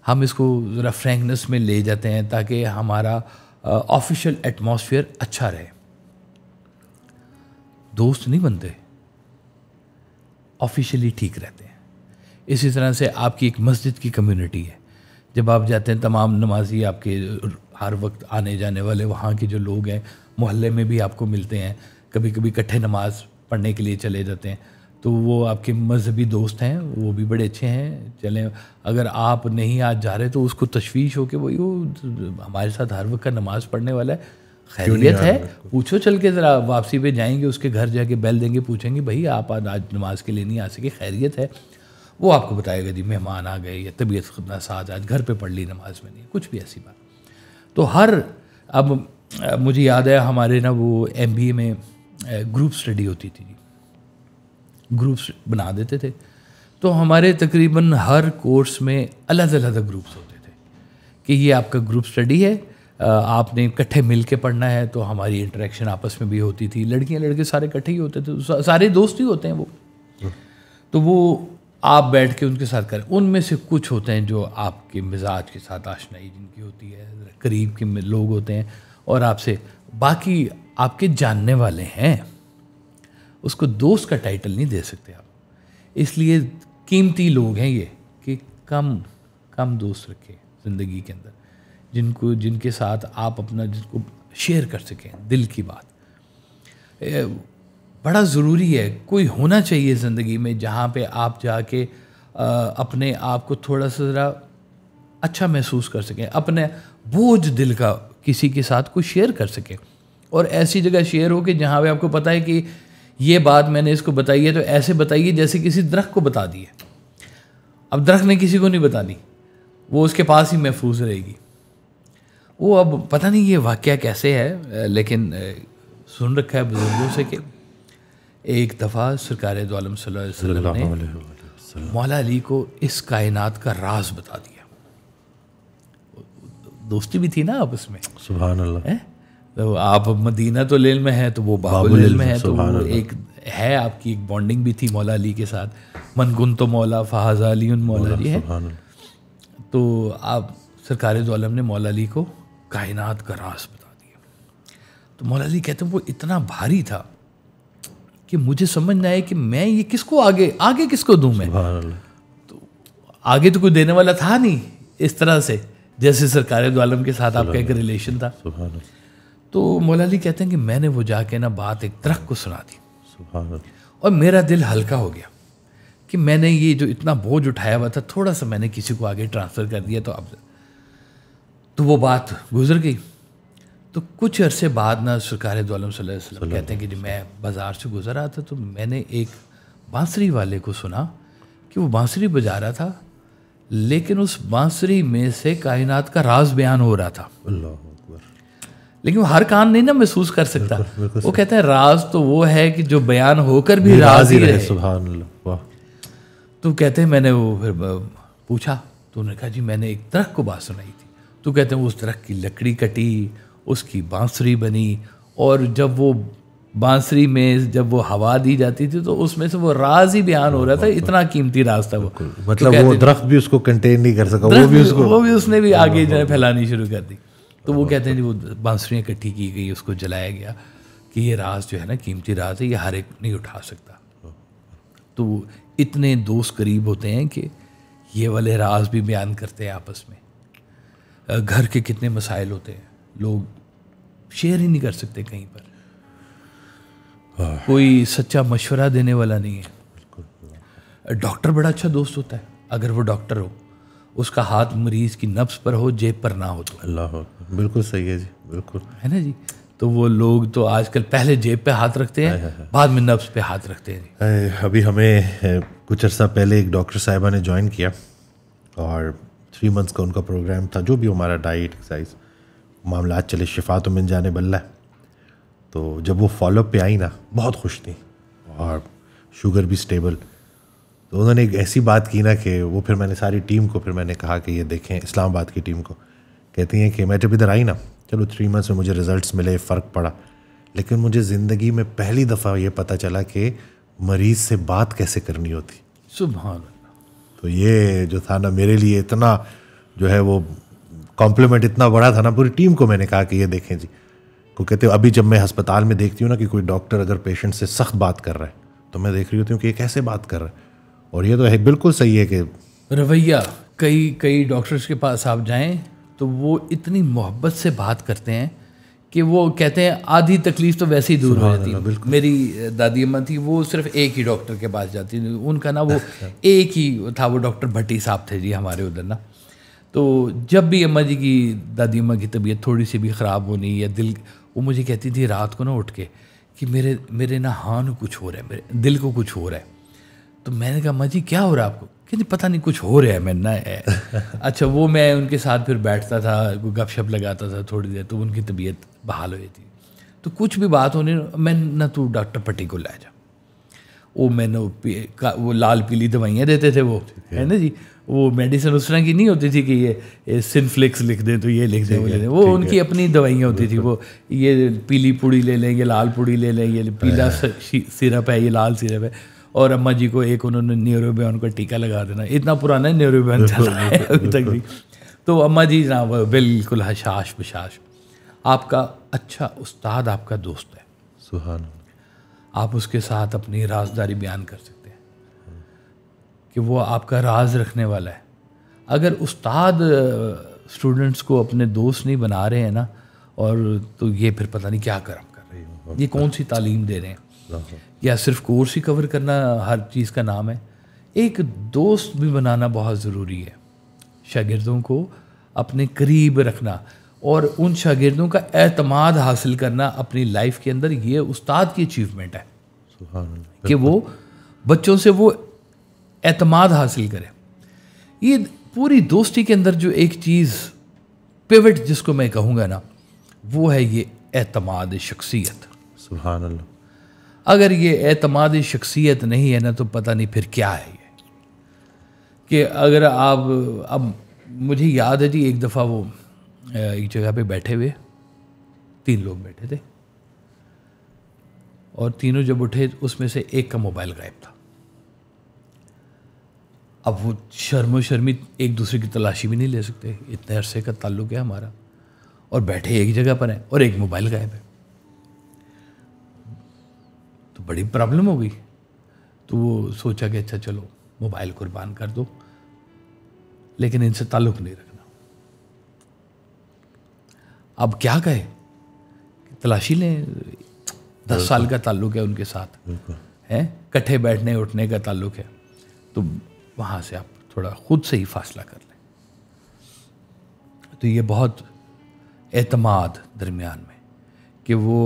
हम इसको ज़रा फ्रेंकनेस में ले जाते हैं ताकि हमारा ऑफिशियल एटमोसफियर अच्छा रहे दोस्त नहीं बनते ऑफिशियली ठीक रहते हैं इसी तरह से आपकी एक मस्जिद की कम्युनिटी है जब आप जाते हैं तमाम नमाजी आपके हर वक्त आने जाने वाले वहाँ के जो लोग हैं मोहल्ले में भी आपको मिलते हैं कभी कभी इकट्ठे नमाज पढ़ने के लिए चले जाते हैं तो वो आपके मजहबी दोस्त हैं वो भी बड़े अच्छे हैं चलें अगर आप नहीं आज जा रहे तो उसको तशवीश हो के वही वो हमारे साथ हर वक्त का नमाज पढ़ने वाला है खैरियत है पूछो चल के ज़रा वापसी पे जाएंगे उसके घर जाके बैल देंगे पूछेंगे भाई आप आज नमाज के लिए नहीं आ सके खैरियत है वो आपको बताएगा जी मेहमान आ गए या तबीयत नासाज आज घर पे पढ़ ली नमाज में नहीं कुछ भी ऐसी बात तो हर अब मुझे याद है हमारे ना वो एम में ग्रुप स्टडी होती थी ग्रुप्स बना देते थे तो हमारे तकरीबन हर कोर्स में अलग अलग ग्रुप्स होते थे कि ये आपका ग्रुप स्टडी है आपने इकट्ठे मिल के पढ़ना है तो हमारी इंटरेक्शन आपस में भी होती थी लड़कियां लड़के सारे इकट्ठे ही होते थे तो सारे दोस्त ही होते हैं वो हाँ। तो वो आप बैठ के उनके साथ करें उनमें से कुछ होते हैं जो आपके मिजाज के साथ आशनाई जिनकी होती है करीब के लोग होते हैं और आपसे बाकी आपके जानने वाले हैं उसको दोस्त का टाइटल नहीं दे सकते आप इसलिए कीमती लोग हैं ये कि कम कम दोस्त रखें ज़िंदगी के अंदर जिनको जिनके साथ आप अपना जिसको शेयर कर सकें दिल की बात बड़ा ज़रूरी है कोई होना चाहिए ज़िंदगी में जहाँ पे आप जाके अपने आप को थोड़ा सा ज़रा अच्छा महसूस कर सकें अपने बोझ दिल का किसी के साथ कुछ शेयर कर सकें और ऐसी जगह शेयर हो कि जहाँ पे आपको पता है कि ये बात मैंने इसको बताई है तो ऐसे बताइए जैसे किसी दरख्त को बता दी है अब दरख्त ने किसी को नहीं बतानी वो उसके पास ही महफूज रहेगी वो अब पता नहीं ये वाक़ कैसे है लेकिन सुन रखा है बुज़ुर्गों से कि एक दफ़ा सरकार दोम ने मौला अली को इस कायनात का राज बता दिया दोस्ती भी थी ना आपस में सुबह तो आप मदीना तो लेल में है तो वो बाबुल में है तो वो एक है आपकी एक बॉन्डिंग भी थी मौला अली के साथ मनगुन तो मौला फहाजा अली उन मौला अली है तो आप सरकार दोम ने मौला अली को कायनात का रास बता दिया तो मौला अली कहते हैं वो इतना भारी था कि मुझे समझ ना आए कि मैं ये किसको आगे आगे किसको दूँ मैं तो आगे तो कोई देने वाला था नहीं इस तरह से जैसे सरकार आलम के साथ आपका एक रिलेशन था तो मौलाली कहते हैं कि मैंने वो जाके ना बात एक तरह को सुना दी और मेरा दिल हल्का हो गया कि मैंने ये जो इतना बोझ उठाया हुआ था थोड़ा सा मैंने किसी को आगे ट्रांसफ़र कर दिया तो अब तो वो बात गुजर गई तो कुछ अरसे बाद ना सरकार दोम कहते हैं कि जी मैं बाज़ार से गुजर रहा था तो मैंने एक बांसुरी वाले को सुना कि वो बांसुरी बजा रहा था लेकिन उस बांसुरी में से कायनात का राज बयान हो रहा था लेकिन वो हर कान नहीं ना महसूस कर सकता बिल्कुल, बिल्कुल वो कहते हैं राज तो वो है कि जो बयान होकर भी राज ही रहे तो कहते हैं मैंने वो फिर पूछा तो उन्होंने कहा जी मैंने एक दरख्त को बात सुनाई थी तो कहते हैं उस दरख्त की लकड़ी कटी उसकी बांसुरी बनी और जब वो बांसुरी में जब वो हवा दी जाती थी तो उसमें से वो राज ही बयान हो रहा था इतना कीमती राज था वो तो मतलब वो दरख्त भी उसको कंटेन नहीं कर सका वो भी उसको वो भी उसने भी आगे हाँ, जो है हाँ। फैलानी शुरू कर दी तो वो हाँ, कहते हैं जी वो बांसुरी इकट्ठी की गई उसको जलाया गया कि ये राज जो है ना कीमती राज है ये हर एक नहीं उठा सकता तो इतने दोस्त करीब होते हैं कि ये वाले राज भी बयान करते हैं आपस में घर के कितने मसाइल होते हैं लोग शेयर ही नहीं कर सकते कहीं पर कोई सच्चा मशवरा देने वाला नहीं है डॉक्टर बड़ा अच्छा दोस्त होता है अगर वो डॉक्टर हो उसका हाथ मरीज की नब्स पर हो जेब पर ना हो तो अल्लाह बिल्कुल सही है जी बिल्कुल है ना जी तो वो लोग तो आजकल पहले जेब पे हाथ रखते हैं बाद में नब्स पे हाथ रखते हैं अभी हमें कुछ अर्सा पहले एक डॉक्टर साहिबा ने ज्वाइन किया और थ्री मंथ्स का उनका प्रोग्राम था जो भी हमारा डाइट एक्सरसाइज मामला चले शिफा तो मिल जाने बल्ला तो जब वो फॉलोअप पे आई ना बहुत खुश थी और शुगर भी स्टेबल तो उन्होंने एक ऐसी बात की ना कि वो फिर मैंने सारी टीम को फिर मैंने कहा कि ये देखें इस्लामाबाद की टीम को कहती हैं कि मैं जब इधर आई ना चलो थ्री मंथ्स में मुझे रिज़ल्ट मिले फ़र्क पड़ा लेकिन मुझे ज़िंदगी में पहली दफ़ा ये पता चला कि मरीज़ से बात कैसे करनी होती सुबह तो ये जो था ना मेरे लिए इतना जो है वो कॉम्प्लीमेंट इतना बड़ा था ना पूरी टीम को मैंने कहा कि ये देखें जी को कहते हो अभी जब मैं अस्पताल में देखती हूँ ना कि कोई डॉक्टर अगर पेशेंट से सख्त बात कर रहा है तो मैं देख रही होती हूँ कि ये कैसे बात कर रहा है और ये तो है बिल्कुल सही है कि रवैया कई कई डॉक्टर्स के पास आप जाएँ तो वो इतनी मोहब्बत से बात करते हैं कि वो कहते हैं आधी तकलीफ तो वैसे ही दूर हो जाती है मेरी दादी अम्मा थी वो सिर्फ एक ही डॉक्टर के पास जाती उनका ना वो अच्छा। एक ही था वो डॉक्टर भट्टी साहब थे जी हमारे उधर ना तो जब भी अम्मा जी की दादी अम्मा की तबीयत थोड़ी सी भी ख़राब होनी या दिल वो मुझे कहती थी रात को ना उठ के कि मेरे मेरे ना हान कुछ हो रहा है मेरे दिल को कुछ हो रहा है तो मैंने कहा अम्मा जी क्या हो रहा है आपको कहते पता नहीं कुछ हो रहा है मैं ना है अच्छा वो मैं उनके साथ फिर बैठता था गपशप लगाता था थोड़ी देर तो उनकी तबीयत बहाल हो जाती तो कुछ भी बात होने मैं ना तो डॉक्टर पट्टी को ले जा वो मैंने वो लाल पीली दवाइयाँ देते थे वो है ना जी वो मेडिसिन उस तरह की नहीं होती थी कि ये सिनफ्लिक्स लिख दें तो ये लिख दें वो लिख दें वो उनकी अपनी दवाइयाँ होती थी वो ये पीली पूड़ी ले लें ये लाल पूड़ी ले लें ये पीला हाँ। सिरप है ये लाल सिरप है और अम्मा जी को एक उन्होंने न्यूरोबियन का टीका लगा देना इतना पुराना न्यूरोबियन चल रहा है अभी तक भी तो अम्मा जी ना बिल्कुल हशाश बशाश आपका अच्छा उस्ताद आपका दोस्त है सुहाना आप उसके साथ अपनी राजदारी बयान कर सकते हैं कि वो आपका राज रखने वाला है अगर उस्ताद स्टूडेंट्स को अपने दोस्त नहीं बना रहे हैं ना और तो ये फिर पता नहीं क्या कर्म कर रहे हैं ये कौन सी तालीम दे रहे हैं या सिर्फ कोर्स ही कवर करना हर चीज़ का नाम है एक दोस्त भी बनाना बहुत ज़रूरी है शागिर्दों को अपने करीब रखना और उन शागिर्दों का एतमाद हासिल करना अपनी लाइफ के अंदर ये उस्ताद की अचीवमेंट है कि वो बच्चों से वो एतमाद हासिल करें ये पूरी दोस्ती के अंदर जो एक चीज़ पिवट जिसको मैं कहूँगा ना वो है ये अतमाद शख्सियत सुबहान अगर ये अतमाद शख्सियत नहीं है ना तो पता नहीं फिर क्या है ये कि अगर आप अब मुझे याद है जी एक दफ़ा वो एक जगह पे बैठे हुए तीन लोग बैठे थे और तीनों जब उठे उसमें से एक का मोबाइल गायब था अब वो शर्मो शर्मी एक दूसरे की तलाशी भी नहीं ले सकते इतने अरसे का ताल्लुक है हमारा और बैठे एक जगह पर हैं और एक मोबाइल गायब है तो बड़ी प्रॉब्लम हो गई तो वो सोचा कि अच्छा चलो मोबाइल कुर्बान कर दो लेकिन इनसे ताल्लुक नहीं रखा अब क्या कहे तलाशी लें दस साल का ताल्लुक है उनके साथ है कट्ठे बैठने उठने का ताल्लुक है तो वहाँ से आप थोड़ा खुद से ही फासला कर लें तो ये बहुत एतमाद दरमियान में कि वो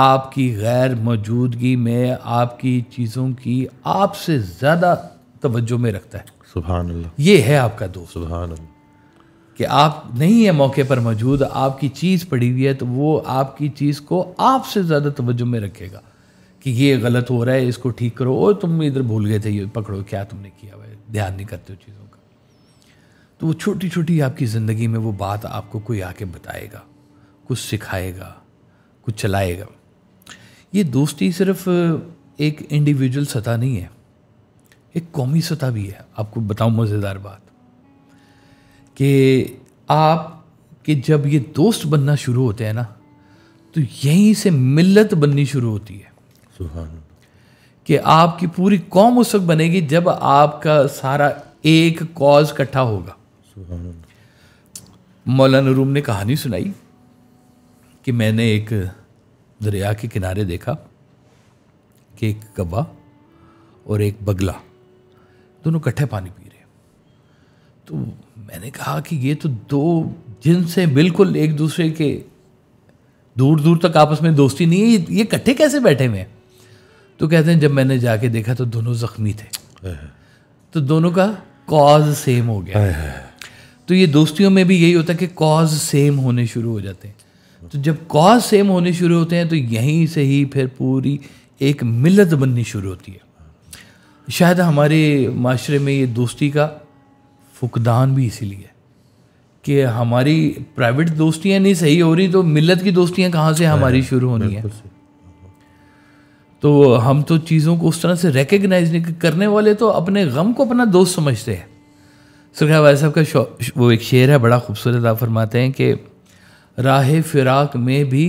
आपकी गैर मौजूदगी में आपकी चीज़ों की आपसे ज़्यादा तवज्जो में रखता है सुबह ये है आपका दोस्त सुबह कि आप नहीं है मौके पर मौजूद आपकी चीज़ पड़ी हुई है तो वो आपकी चीज़ को आपसे ज़्यादा तवज्जो में रखेगा कि ये गलत हो रहा है इसको ठीक करो और तुम इधर भूल गए थे ये पकड़ो क्या तुमने किया हुआ ध्यान नहीं करते हो चीज़ों का तो वो छोटी छोटी आपकी ज़िंदगी में वो बात आपको कोई आके बताएगा कुछ सिखाएगा कुछ चलाएगा ये दोस्ती सिर्फ एक इंडिविजुअल सतह नहीं है एक कौमी सतह भी है आपको बताऊँ मज़ेदार बात कि आप कि जब ये दोस्त बनना शुरू होते हैं ना तो यहीं से मिल्लत बननी शुरू होती है सुहान कि आपकी पूरी कौम उस वक्त बनेगी जब आपका सारा एक कॉज इकट्ठा होगा मौलाना रूम ने कहानी सुनाई कि मैंने एक दरिया के किनारे देखा कि एक कब्बा और एक बगला दोनों इकट्ठे पानी पी रहे तो मैंने कहा कि ये तो दो जिनसे बिल्कुल एक दूसरे के दूर दूर तक आपस में दोस्ती नहीं है ये इकट्ठे कैसे बैठे हुए तो कहते हैं जब मैंने जाके देखा तो दोनों ज़ख्मी थे तो दोनों का कॉज सेम हो गया तो ये दोस्तियों में भी यही होता है कि कॉज सेम होने शुरू हो जाते हैं तो जब कॉज सेम होने शुरू होते हैं तो यहीं से ही फिर पूरी एक मिलत बननी शुरू होती है शायद हमारे माशरे में ये दोस्ती का फुकदान भी इसीलिए कि हमारी प्राइवेट दोस्तियाँ नहीं सही हो रही तो मिलत की दोस्तियाँ कहाँ से हमारी शुरू होनी है तो हम तो चीज़ों को उस तरह से रिकग्नाइज नहीं करने वाले तो अपने गम को अपना दोस्त समझते हैं सरकार भाई साहब का वो एक शेर है बड़ा खूबसूरत आप फरमाते हैं कि राह फिराक में भी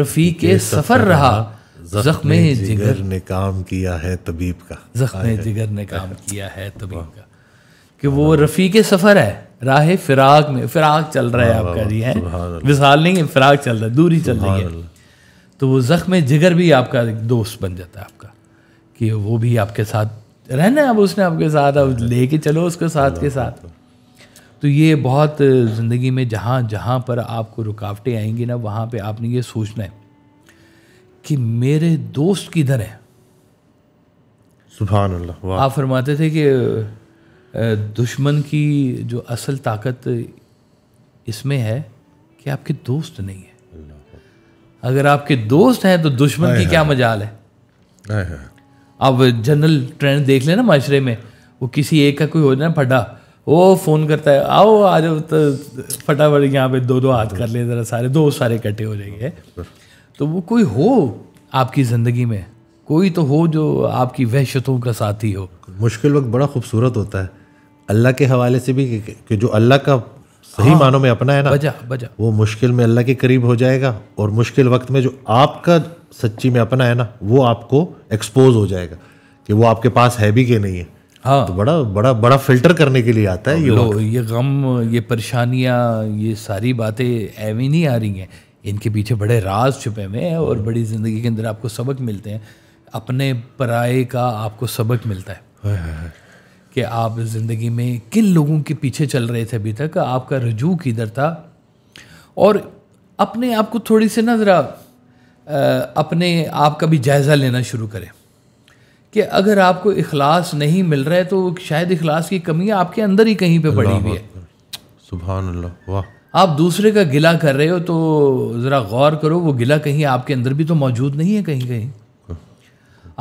रफ़ी के सफ़र रहा जख्म जिगर ने काम किया है तबीब का जख्म जिगर ने काम किया है तबीब का कि वो रफ़ी के सफ़र है राह फिराक में फिराक चल रहा है आपका जी है विशाल नहीं है फिराक चल रहा है दूरी चल रही है तो वो ज़ख्म जिगर भी आपका एक दोस्त बन जाता है आपका कि वो भी आपके साथ रहना है अब उसने आपके साथ अब ले के चलो उसके साथ के साथ तो ये बहुत ज़िंदगी में जहाँ जहाँ पर आपको रुकावटें आएंगी ना वहाँ पे आपने ये सोचना है कि मेरे दोस्त किधर हैं सुबह आप फरमाते थे कि दुश्मन की जो असल ताकत इसमें है कि आपके दोस्त नहीं है अगर आपके दोस्त हैं तो दुश्मन की क्या मजाल है अब जनरल ट्रेंड देख लेना माशरे में वो किसी एक का कोई हो जाए फटा वो फोन करता है आओ आ जाओ तो फटाफट यहाँ पे दो दो हाथ कर ले जरा सारे दो सारे इकट्ठे हो जाएंगे तो वो कोई हो आपकी ज़िंदगी में कोई तो हो जो आपकी वहशतों का साथी हो मुश्किल वक्त बड़ा खूबसूरत होता है अल्लाह के हवाले से भी कि जो अल्लाह का सही हाँ, मानों में अपना है ना बजा बजा वो मुश्किल में अल्लाह के करीब हो जाएगा और मुश्किल वक्त में जो आपका सच्ची में अपना है ना वो आपको एक्सपोज हो जाएगा कि वो आपके पास है भी कि नहीं है हाँ तो बड़ा बड़ा बड़ा फिल्टर करने के लिए आता है ये ये गम ये परेशानियाँ ये सारी बातें ऐवी नहीं आ रही हैं इनके पीछे बड़े राज छुपे हुए हैं और बड़ी ज़िंदगी के अंदर आपको सबक मिलते हैं अपने पराए का आपको सबक मिलता है कि आप ज़िंदगी में किन लोगों के पीछे चल रहे थे अभी तक आपका रजू किधर था और अपने आप को थोड़ी सी ना ज़रा अपने आप का भी जायज़ा लेना शुरू करें कि अगर आपको इखलास नहीं मिल रहा है तो शायद इखलास की कमी आपके अंदर ही कहीं पे पड़ी हुई है सुबह वाह आप दूसरे का गिला कर रहे हो तो ज़रा गौर करो वो गिला कहीं आपके अंदर भी तो मौजूद नहीं है कहीं कहीं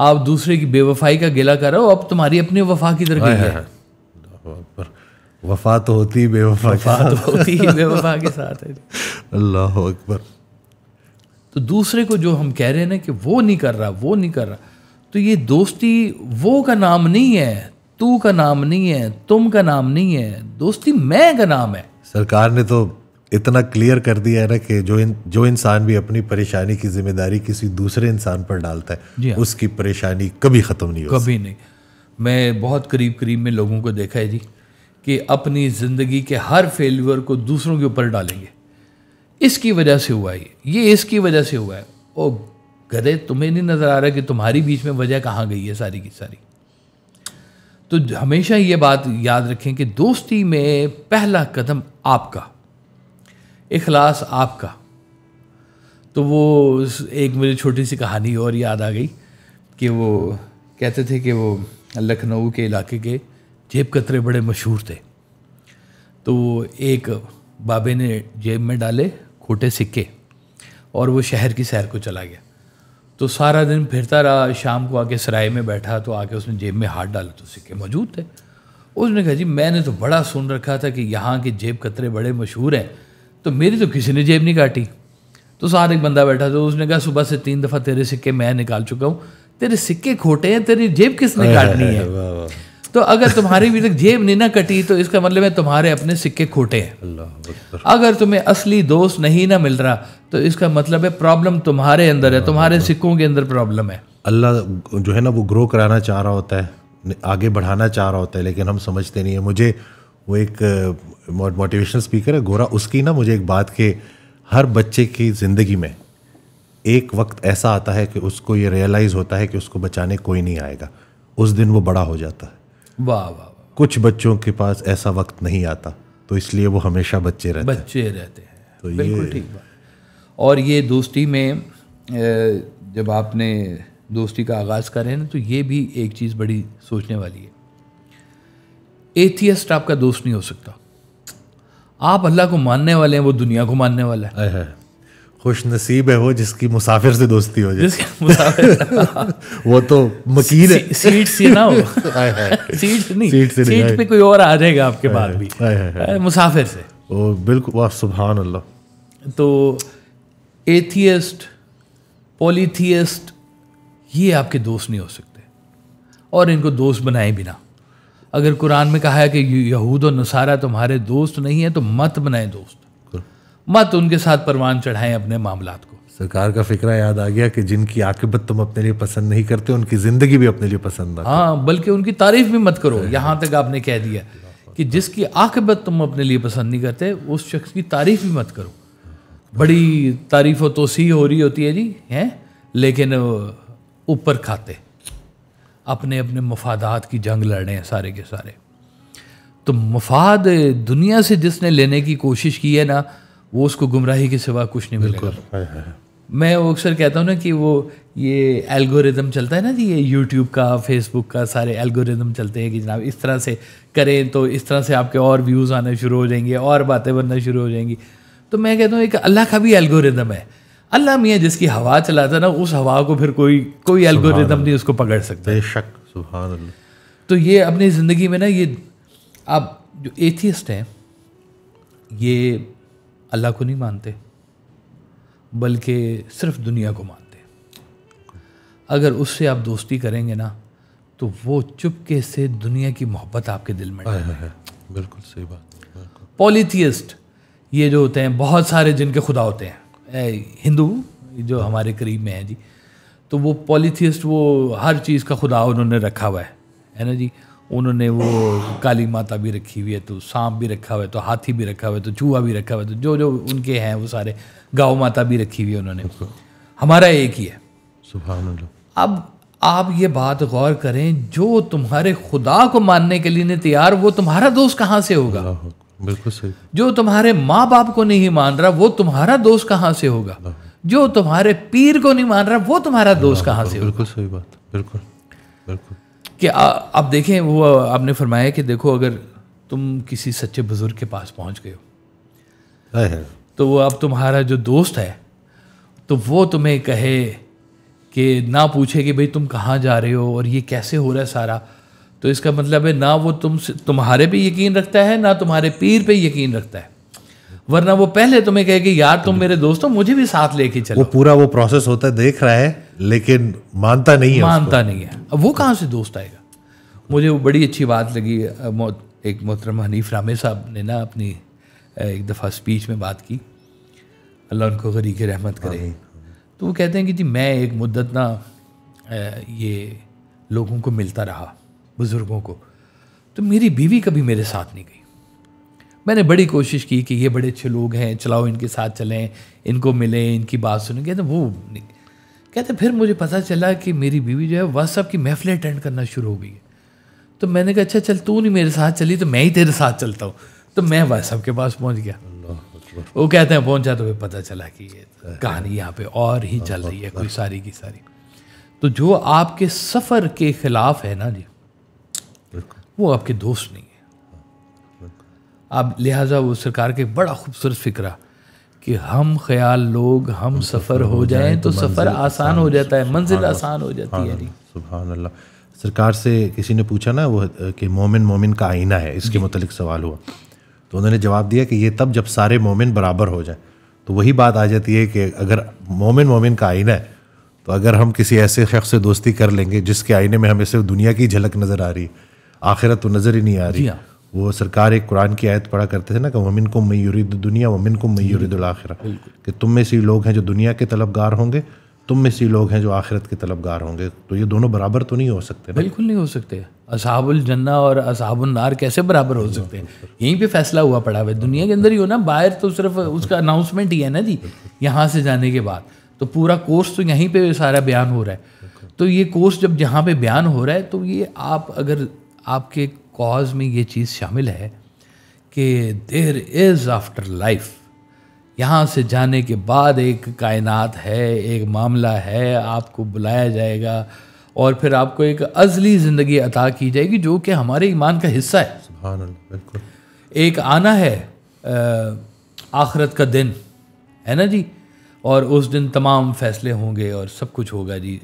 आप दूसरे की बेवफाई का गिला कर रहे हो अब तुम्हारी अपनी वफा की गई है, वफा तो होती बेवफा वफा तो होती ही बेवफा के तो साथ है अल्लाह अकबर तो दूसरे को जो हम कह रहे हैं ना कि वो नहीं कर रहा वो नहीं कर रहा तो ये दोस्ती वो का नाम नहीं है तू का नाम नहीं है तुम का नाम नहीं है दोस्ती मैं का नाम है सरकार ने तो इतना क्लियर कर दिया है ना कि जो इन, जो इंसान भी अपनी परेशानी की जिम्मेदारी किसी दूसरे इंसान पर डालता है हाँ। उसकी परेशानी कभी ख़त्म नहीं होती कभी नहीं मैं बहुत करीब करीब में लोगों को देखा है जी कि अपनी ज़िंदगी के हर फेल्यूर को दूसरों के ऊपर डालेंगे इसकी वजह से हुआ है ये इसकी वजह से हुआ है ओ गधे तुम्हें नहीं नज़र आ रहा कि तुम्हारी बीच में वजह कहाँ गई है सारी की सारी तो हमेशा ये बात याद रखें कि दोस्ती में पहला कदम आपका इखलास आपका तो वो एक मेरी छोटी सी कहानी और याद आ गई कि वो कहते थे कि वो लखनऊ के इलाके के जेब कतरे बड़े मशहूर थे तो वो एक बाबे ने जेब में डाले खोटे सिक्के और वो शहर की सैर को चला गया तो सारा दिन फिरता रहा शाम को आके सराय में बैठा तो आके उसने जेब में हाथ डाला तो सिक्के मौजूद थे उसने कहा जी मैंने तो बड़ा सुन रखा था कि यहाँ के जेब कतरे बड़े मशहूर हैं तो मेरी तो किसी ने जेब नहीं काटी तो साथ एक बंदा बैठा था तो उसने कहा सुबह से तीन दफ़ा तेरे सिक्के मैं निकाल चुका हूँ तेरे सिक्के खोटे हैं तेरी जेब किसने काटनी है तो अगर तुम्हारी भी तक जेब नहीं ना कटी तो इसका मतलब है तुम्हारे अपने सिक्के खोटे हैं अगर तुम्हें असली दोस्त नहीं ना मिल रहा तो इसका मतलब है प्रॉब्लम तुम्हारे अंदर है तुम्हारे सिक्कों के अंदर प्रॉब्लम है अल्लाह जो है ना वो ग्रो कराना चाह रहा होता है आगे बढ़ाना चाह रहा होता है लेकिन हम समझते नहीं है मुझे वो एक मोटिवेशनल स्पीकर है गोरा उसकी ना मुझे एक बात के हर बच्चे की ज़िंदगी में एक वक्त ऐसा आता है कि उसको ये रियलाइज़ होता है कि उसको बचाने कोई नहीं आएगा उस दिन वो बड़ा हो जाता है वाह वाह कुछ बच्चों के पास ऐसा वक्त नहीं आता तो इसलिए वो हमेशा बच्चे रहते बच्चे है। रहते हैं तो बिल्कुल ठीक और ये दोस्ती में जब आपने दोस्ती का आगाज़ करें ना तो ये भी एक चीज़ बड़ी सोचने वाली है एथियस्ट आपका दोस्त नहीं हो सकता आप अल्लाह को मानने वाले हैं वो दुनिया को मानने वाला है खुश नसीब है वो जिसकी मुसाफिर से दोस्ती हो जाए मुसाफिर वो तो मकीर है सीट से ना हो सीट नहीं सीट से सीट नहीं। पे कोई और आ जाएगा आपके बाद भी मुसाफिर से ओ बिल्कुल वाह सुभान अल्लाह तो एथियस्ट पॉलीथियस्ट ये आपके दोस्त नहीं हो सकते और इनको दोस्त बनाए बिना अगर कुरान में कहा है कि यहूद और नसारा तुम्हारे दोस्त नहीं है तो मत बनाए दोस्त मत उनके साथ परवान चढ़ाएं अपने मामला को सरकार का फिक्र याद आ गया कि जिनकी आकबत तुम अपने लिए पसंद नहीं करते उनकी ज़िंदगी भी अपने लिए पसंद ना हाँ बल्कि उनकी तारीफ भी मत करो यहाँ हाँ। तक आपने कह दिया कि जिसकी आकबत तुम अपने लिए पसंद नहीं करते उस शख्स की तारीफ भी मत करो बड़ी तारीफ तो सी हो रही होती है जी हैं लेकिन ऊपर खाते अपने अपने मफादात की जंग लड़ रहे हैं सारे के सारे तो मफाद दुनिया से जिसने लेने की कोशिश की है ना वो उसको गुमराही के सिवा कुछ नहीं मिलेगा मैं वो अक्सर कहता हूँ ना कि वो ये एल्गोरिदम चलता है ना जी ये यूट्यूब का फेसबुक का सारे एल्गोरिदम चलते हैं कि जनाब इस तरह से करें तो इस तरह से आपके और व्यूज़ आने शुरू हो जाएंगे और बातें बनना शुरू हो जाएंगी तो मैं कहता हूँ एक अल्लाह का भी एल्गोरिदम है अल्लाह मियाँ जिसकी हवा चलाता ना उस हवा को फिर कोई कोई एल्गोरिदम नहीं उसको पकड़ सकता बेशक सुबह तो ये अपनी ज़िंदगी में ना ये आप जो एथियस्ट हैं ये अल्लाह को नहीं मानते बल्कि सिर्फ दुनिया को मानते अगर उससे आप दोस्ती करेंगे ना तो वो चुपके से दुनिया की मोहब्बत आपके दिल में बिल्कुल सही बात पॉलीथियस्ट ये जो होते हैं बहुत सारे जिनके खुदा होते हैं हिंदू जो हमारे करीब में है जी तो वो पॉलीथियस्ट वो हर चीज़ का खुदा उन्होंने रखा हुआ है है ना जी उन्होंने वो काली माता भी रखी हुई है तो सांप भी रखा हुआ है तो हाथी भी रखा हुआ है तो चूहा भी रखा हुआ है तो जो जो उनके हैं वो सारे गाँव माता भी रखी हुई है उन्होंने हमारा एक ही है सुबह अब आप ये बात गौर करें जो तुम्हारे खुदा को मानने के लिए तैयार वो तुम्हारा दोस्त कहाँ से होगा बिल्कुल सही जो तुम्हारे माँ बाप को नहीं मान रहा वो तुम्हारा दोस्त कहाँ से होगा हाँ। जो तुम्हारे पीर को नहीं मान रहा वो तुम्हारा हाँ, दोस्त कहाँ से बिल्कुल सही बात बिल्कुल बिल्कुल कि आप देखें वो आपने फरमाया कि देखो अगर तुम किसी सच्चे बुजुर्ग के पास पहुंच गए हो तो वो अब तुम्हारा जो दोस्त है तो वो तुम्हें कहे कि ना पूछे कि भाई तुम कहाँ जा रहे हो और ये कैसे हो रहा है सारा तो इसका मतलब है ना वो तुम तुम्हारे पे यकीन रखता है ना तुम्हारे पीर पे यकीन रखता है वरना वो पहले तुम्हें कहे कि यार तुम मेरे दोस्त हो मुझे भी साथ लेके चलो वो पूरा वो प्रोसेस होता है देख रहा है लेकिन मानता नहीं है मानता नहीं है अब वो कहाँ से दोस्त आएगा मुझे वो बड़ी अच्छी बात लगी एक मोहतरम हनीफ रामे साहब ने ना अपनी एक दफ़ा स्पीच में बात की अल्लाह उनको गरीक रहमत करे तो वो कहते हैं कि जी मैं एक मुद्दत ना ये लोगों को मिलता रहा बुज़ुर्गों को तो मेरी बीवी कभी मेरे साथ नहीं गई मैंने बड़ी कोशिश की कि ये बड़े अच्छे लोग हैं चलाओ इनके साथ चलें इनको मिलें इनकी बात सुने कहते वो नहीं कहते फिर मुझे पता चला कि मेरी बीवी जो है व्हाट्सअप की महफिलें अटेंड करना शुरू हो गई है तो मैंने कहा अच्छा चल तू नहीं मेरे साथ चली तो मैं ही तेरे साथ चलता हूँ तो मैं व्हाट्सअप के पास पहुँच गया वो कहते हैं पहुँचा तो फिर पता चला कि ये कहानी यहाँ पे और ही चल रही है कोई सारी की सारी तो जो आपके सफ़र के ख़िलाफ़ है ना जी वो आपके दोस्त नहीं है आप लिहाजा वो सरकार के बड़ा खूबसूरत फिक्रा कि हम ख्याल लोग हम सफ़र हो जाए तो, तो सफ़र आसान हो जाता है मंजिल आसान हो जाती है सुबह सरकार से किसी ने पूछा ना वो कि मोमिन मोमिन का आईना है इसके मतलब सवाल हुआ तो उन्होंने जवाब दिया कि ये तब जब सारे मोमिन बराबर हो जाए तो वही बात आ जाती है कि अगर मोमिन मोमिन का आईना है तो अगर हम किसी ऐसे शख्स से दोस्ती कर लेंगे जिसके आईने में हमें सिर्फ दुनिया की झलक नज़र आ रही है आखिरत तो नज़र ही नहीं आ रही हाँ। वो सरकार एक कुरान की आयत पढ़ा करते थे ना कि वमिन को मयूरिद दुनिया वमिन को मयूरिदुल आखिरा कि तुम में से लोग हैं जो दुनिया के तलबगार होंगे तुम में से लोग हैं जो आखिरत के तलबगार होंगे तो ये दोनों बराबर तो नहीं हो सकते बिल्कुल नहीं हो सकते असहाबुल जन्ना और असहाबुलनार कैसे बराबर हो सकते हैं यहीं पे फैसला हुआ पड़ा हुआ दुनिया के अंदर ही हो ना बाहर तो सिर्फ उसका अनाउंसमेंट ही है ना जी यहाँ से जाने के बाद तो पूरा कोर्स तो यहीं पे सारा बयान हो रहा है तो ये कोर्स जब जहाँ पे बयान हो रहा है तो ये आप अगर आपके कॉज में ये चीज़ शामिल है कि देर इज़ आफ्टर लाइफ यहाँ से जाने के बाद एक कायनात है एक मामला है आपको बुलाया जाएगा और फिर आपको एक अजली ज़िंदगी अता की जाएगी जो कि हमारे ईमान का हिस्सा है एक आना है आखरत का दिन है ना जी और उस दिन तमाम फैसले होंगे और सब कुछ होगा जी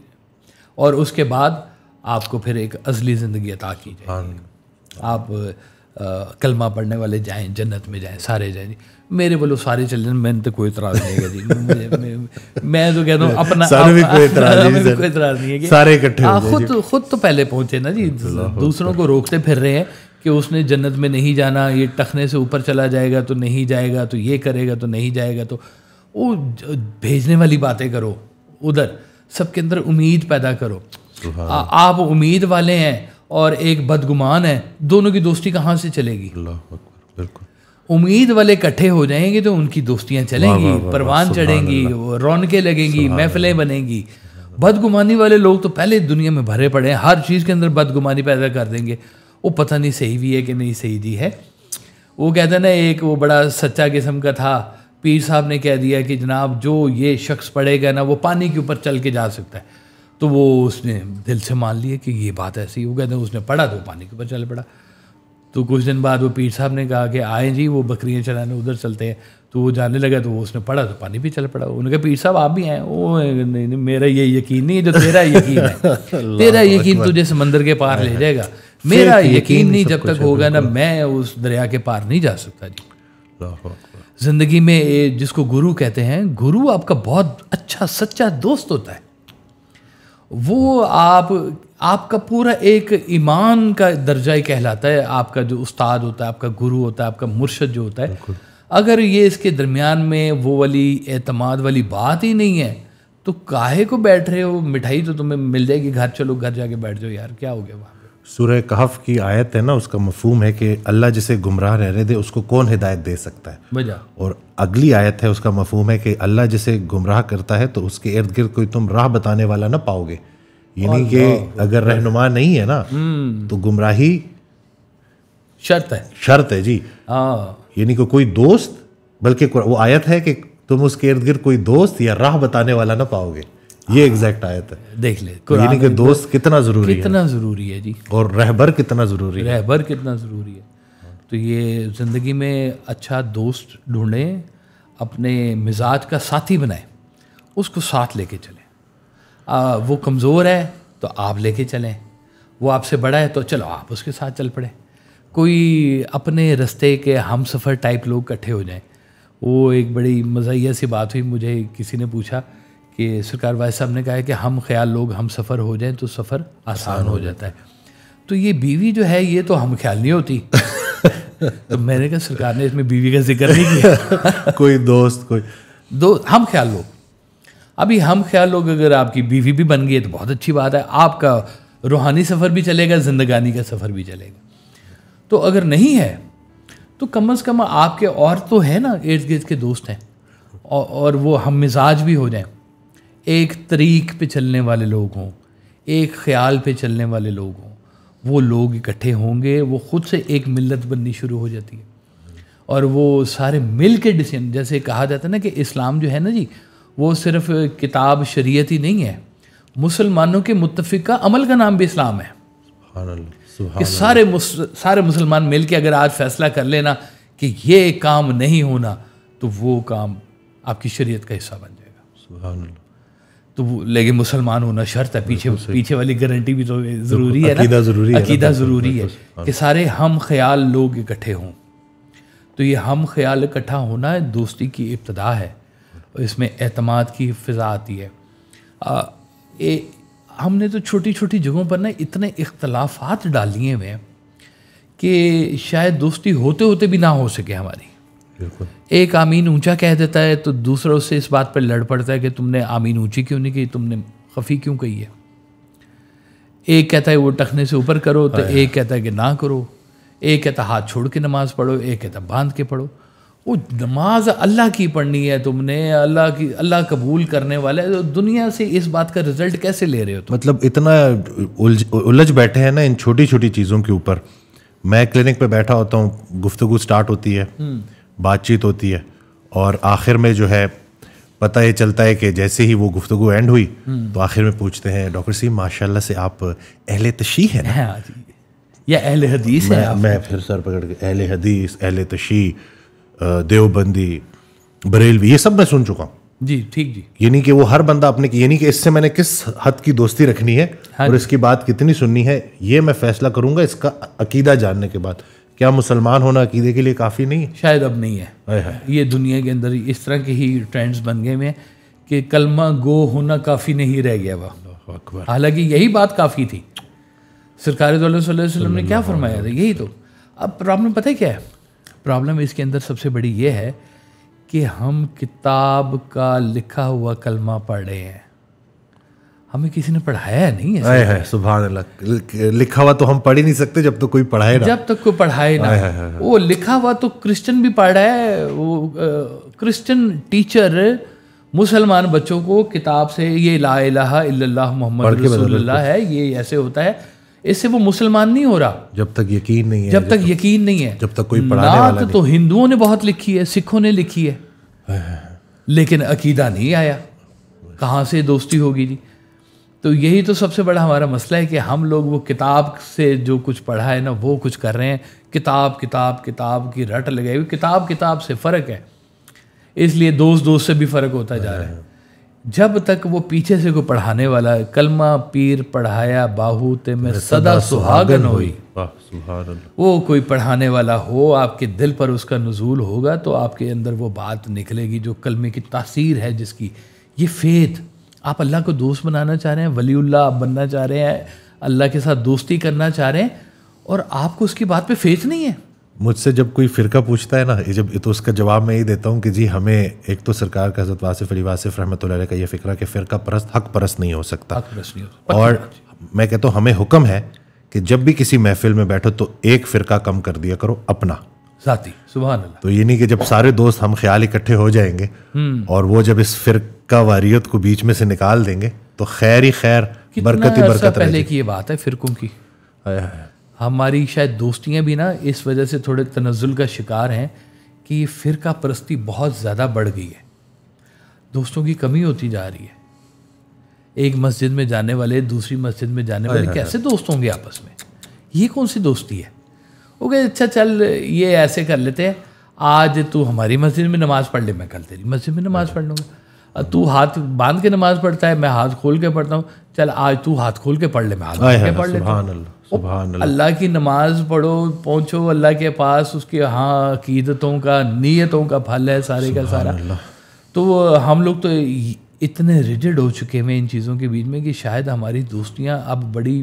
और उसके बाद आपको फिर एक असली ज़िंदगी अता की जाएगी हाँ आप आ, कलमा पढ़ने वाले जाएं जन्नत में जाएं सारे जाएं मेरे बोलो सारे चल जाए मैंने तो कोई इतराज नहीं है जी मैं, तो कहता हूँ अपना सारे भी कोई इतराज नहीं है सारे इकट्ठे हाँ, खुद खुद तो पहले पहुंचे ना जी दूसरों को रोकते फिर रहे हैं कि उसने जन्नत में नहीं जाना ये टखने से ऊपर चला जाएगा तो नहीं जाएगा तो ये करेगा तो नहीं जाएगा तो वो भेजने वाली बातें करो उधर सबके अंदर उम्मीद पैदा करो आ, आप उम्मीद वाले हैं और एक बदगुमान है दोनों की दोस्ती कहाँ से चलेगी बिल्कुल उम्मीद वाले इकट्ठे हो जाएंगे तो उनकी दोस्तियाँ चलेंगी परवान चढ़ेंगी रौनकें लगेंगी महफिलें बनेंगी बदगुमानी वाले लोग तो पहले दुनिया में भरे पड़े हैं हर चीज़ के अंदर बदगुमानी पैदा कर देंगे वो पता नहीं सही भी है कि नहीं सही दी है वो कहते ना एक वो बड़ा सच्चा किस्म का था पीर साहब ने कह दिया कि जनाब जो ये शख्स पढ़ेगा ना वो पानी के ऊपर चल के जा सकता है तो वो उसने दिल से मान लिया कि ये बात ऐसी वो कहते हैं उसने पढ़ा तो पानी के ऊपर चल पड़ा तो कुछ दिन बाद वो पीर साहब ने कहा कि आए जी वो बकरियाँ चलाने उधर चलते हैं तो वो जाने लगा तो वो उसने पढ़ा तो पानी भी चल पड़ा उन्होंने कहा पीर साहब आप भी आए वो नहीं, नहीं मेरा ये यकीन नहीं जो तेरा यकीन है तेरा यकीन तुझे समंदर के पार ले जाएगा मेरा यकीन नहीं जब तक होगा ना मैं उस दरिया के पार नहीं जा सकता जी ज़िंदगी में जिसको गुरु कहते हैं गुरु आपका बहुत अच्छा सच्चा दोस्त होता है वो आप आपका पूरा एक ईमान का दर्जा ही कहलाता है आपका जो उस्ताद होता है आपका गुरु होता है आपका मुर्शद जो होता है अगर ये इसके दरमियान में वो वाली एतमाद वाली बात ही नहीं है तो काहे को बैठ रहे हो मिठाई तो तुम्हें मिल जाएगी घर चलो घर जाके बैठ जाओ यार क्या हो गया वहाँ सूर्य कहफ की आयत है ना उसका मफहूम है कि अल्लाह जिसे गुमराह रहने दे उसको कौन हिदायत दे सकता है और अगली आयत है उसका मफहूम है कि अल्लाह जिसे गुमराह करता है तो उसके इर्द गिर्द कोई तुम राह बताने वाला ना पाओगे यानी कि अगर रहनुमा नहीं है ना हम्म। तो गुमराही शर्त है शर्त है जी हाँ। यानी कि कोई दोस्त बल्कि वो आयत है कि तुम उसके इर्द गिर्द कोई दोस्त या राह बताने वाला ना पाओगे ये एग्जैक्ट आयत है देख ले तो कुरान के दोस्त कितना जरूरी कितना है जरूरी है जी और रहबर कितना जरूरी है रहबर कितना जरूरी है तो ये ज़िंदगी में अच्छा दोस्त ढूंढें अपने मिजाज का साथी बनाए उसको साथ लेके चलें आ, वो कमज़ोर है तो आप लेके चलें वो आपसे बड़ा है तो चलो आप उसके साथ चल पड़े कोई अपने रस्ते के हम सफ़र टाइप लोग इकट्ठे हो जाएं वो एक बड़ी मज़ाहिया सी बात हुई मुझे किसी ने पूछा कि सरकार वाई साहब ने कहा है कि हम ख्याल लोग हम सफ़र हो जाएं तो सफ़र आसान हो जाता है तो ये बीवी जो है ये तो हम ख्याल नहीं होती तो मैंने कहा सरकार ने इसमें बीवी का जिक्र नहीं किया कोई दोस्त कोई दो हम ख्याल लोग अभी हम ख्याल लोग अगर आपकी बीवी भी बन गई तो बहुत अच्छी बात है आपका रूहानी सफ़र भी चलेगा जिंदगानी का सफ़र भी चलेगा तो अगर नहीं है तो कम अज़ कम आपके और तो है ना इर्द गिर्द के दोस्त हैं और, और वो हम मिजाज भी हो जाएं एक तरीक पे चलने वाले लोग हों एक ख्याल पे चलने वाले लोग हों वो लोग इकट्ठे होंगे वो ख़ुद से एक मिलत बननी शुरू हो जाती है और वो सारे मिल के डिसीजन जैसे कहा जाता है ना कि इस्लाम जो है ना जी वो सिर्फ किताब शरीयत ही नहीं है मुसलमानों के मुतफिक का अमल का नाम भी इस्लाम है कि सारे मुस, सारे मुसलमान मिल के अगर आज फैसला कर लेना कि ये काम नहीं होना तो वो काम आपकी शरीयत का हिस्सा बन जाएगा तो लेकिन मुसलमान होना शर्त है पीछे पीछे वाली गारंटी भी तो ज़रूरी है ना ज़रूरी है अकीदा ज़रूरी है कि सारे हम ख्याल लोग इकट्ठे हों तो ये हम ख्याल इकट्ठा होना दोस्ती की इब्तदा है और इसमें अहतमाद की फिजा आती है आ, ए, हमने तो छोटी छोटी जगहों पर ना इतने इख्तलाफात डाल लिए हुए हैं कि शायद दोस्ती होते होते भी ना हो सके हमारी एक आमीन ऊंचा कह देता है तो दूसरा उससे इस बात पर लड़ पड़ता है कि तुमने आमीन ऊंची क्यों नहीं की तुमने खफी क्यों कही है एक कहता है वो टखने से ऊपर करो तो एक कहता है कि ना करो एक कहता हाथ छोड़ के नमाज़ पढ़ो एक कहता बांध के पढ़ो वो नमाज अल्लाह की पढ़नी है तुमने अल्लाह की अल्लाह कबूल करने वाला है तो दुनिया से इस बात का रिजल्ट कैसे ले रहे हो तुम? मतलब इतना उलझ उलझ बैठे हैं ना इन छोटी छोटी चीज़ों के ऊपर मैं क्लिनिक पे बैठा होता हूँ गुफ्तगु स्टार्ट होती है हम्म। बातचीत होती है और आखिर में जो है पता ये चलता है कि जैसे ही वो गुफ्तु एंड हुई तो आखिर में पूछते हैं डॉक्टर सिंह माशाल्लाह से आप अहल तशी है ना हाँ या अहल हदीस मैं, है आप मैं फिर सर पकड़ के अहल हदीस अहल तशी देवबंदी बरेलवी ये सब मैं सुन चुका हूँ जी ठीक जी यानी कि वो हर बंदा अपने की यानी कि इससे मैंने किस हद की दोस्ती रखनी है हाँ और इसकी बात कितनी सुननी है ये मैं फैसला करूंगा इसका अकीदा जानने के बाद क्या मुसलमान होना अकीदे के लिए काफ़ी नहीं शायद अब नहीं है ये दुनिया के अंदर इस तरह के ही ट्रेंड्स बन गए हैं कि कलमा गो होना काफ़ी नहीं रह गया वह हालांकि यही बात काफ़ी थी सरकार वसल्लम ने क्या फरमाया था यही तो अब प्रॉब्लम पता है क्या है प्रॉब्लम इसके अंदर सबसे बड़ी ये है कि हम किताब का लिखा हुआ कलमा पढ़ रहे हैं हमें किसी ने पढ़ाया नहीं है है सुबह लिखा हुआ तो हम पढ़ ही नहीं सकते जब तक तो कोई पढ़ाए ना जब तक तो कोई पढ़ाए ना है, है, वो लिखा हुआ तो क्रिश्चियन भी पढ़ रहा है वो क्रिश्चियन टीचर मुसलमान बच्चों को किताब से ये ला इला मोहम्मद रसूलुल्लाह है ये ऐसे होता है इससे वो मुसलमान नहीं हो रहा जब तक यकीन नहीं है जब, तक, यकीन नहीं है जब तक कोई पढ़ाने तो, तो हिंदुओं ने बहुत लिखी है सिखों ने लिखी है लेकिन अकीदा नहीं आया कहाँ से दोस्ती होगी जी तो यही तो सबसे बड़ा हमारा मसला है कि हम लोग वो किताब से जो कुछ पढ़ा है ना वो कुछ कर रहे हैं किताब किताब किताब की रट लगाई हुई किताब किताब से फ़र्क है इसलिए दोस्त दोस्त से भी फ़र्क होता जा रहा है जब तक वो पीछे से कोई पढ़ाने वाला है कलमा पीर पढ़ाया बाहू ते में सदा सुहागन हुई वो कोई पढ़ाने वाला हो आपके दिल पर उसका नजूल होगा तो आपके अंदर वो बात निकलेगी जो कलमे की तासीर है जिसकी ये फेथ आप अल्लाह को दोस्त बनाना चाह रहे हैं वलीउल्ला आप बनना चाह रहे हैं अल्लाह के साथ दोस्ती करना चाह रहे हैं और आपको उसकी बात पे फेथ नहीं है मुझसे जब कोई फ़िरका पूछता है ना जब तो उसका जवाब मैं ही देता हूँ कि जी हमें एक तो सरकार का हजरत वासिफ अली वासिफ रहमत का यह फ़िक्रा कि फ़िरका परस्त हक परस्त नहीं हो सकता नहीं हो। और मैं कहता हूँ हमें हुक्म है कि जब भी किसी महफिल में बैठो तो एक फ़िरका कम कर दिया करो अपना साथी सुबह तो ये नहीं कि जब सारे दोस्त हम ख्याल इकट्ठे हो जाएंगे हम्म। और वो जब इस फिरका वारियत को बीच में से निकाल देंगे तो खैर ही खैर बरकत ही बरकत पहले की ये बात है फिरकों की हमारी शायद दोस्तियां भी ना इस वजह से थोड़े तनजुल का शिकार हैं कि ये फिरका परस्ती बहुत ज़्यादा बढ़ गई है दोस्तों की कमी होती जा रही है एक मस्जिद में जाने वाले दूसरी मस्जिद में जाने वाले कैसे दोस्त होंगे आपस में ये कौन सी दोस्ती है वो कहे अच्छा चल ये ऐसे कर लेते हैं आज तू हमारी मस्जिद में नमाज़ पढ़ ले मैं कल तेरी मस्जिद में नमाज़ पढ़ लूँगा तू हाथ बांध के नमाज़ पढ़ता है मैं हाथ खोल के पढ़ता हूँ चल आज तू हाथ खोल के पढ़ ले मैं हाथ खोल के पढ़ ले अल्लाह की नमाज पढ़ो पहुँचो अल्लाह के पास उसके हाँ अकीदतों का नीयतों का फल है सारे का सारा तो हम लोग तो इतने रिजिड हो चुके हैं इन चीज़ों के बीच में कि शायद हमारी दोस्तियाँ अब बड़ी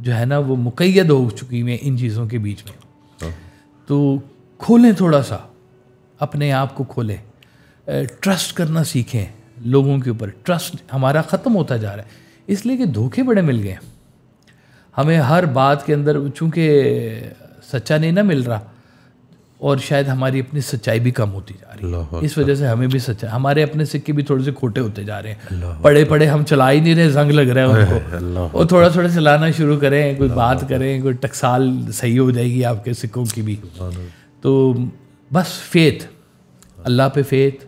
जो है ना वो मुकैद हो चुकी हैं इन चीज़ों के बीच में तो खोलें थोड़ा सा अपने आप को खोलें ट्रस्ट करना सीखें लोगों के ऊपर ट्रस्ट हमारा ख़त्म होता जा रहा है इसलिए कि धोखे बड़े मिल गए हमें हर बात के अंदर चूँकि सच्चा नहीं ना मिल रहा और शायद हमारी अपनी सच्चाई भी कम होती जा रही है इस वजह से हमें भी सच्चाई हमारे अपने सिक्के भी थोड़े से खोटे होते जा रहे हैं पड़े पड़े हम चला ही नहीं रहे जंग लग रहा है उनको और थोड़ा थोड़ा चलाना शुरू करें कोई बात करें कोई टकसाल सही हो जाएगी आपके सिक्कों की भी तो बस फेत अल्लाह पे फेत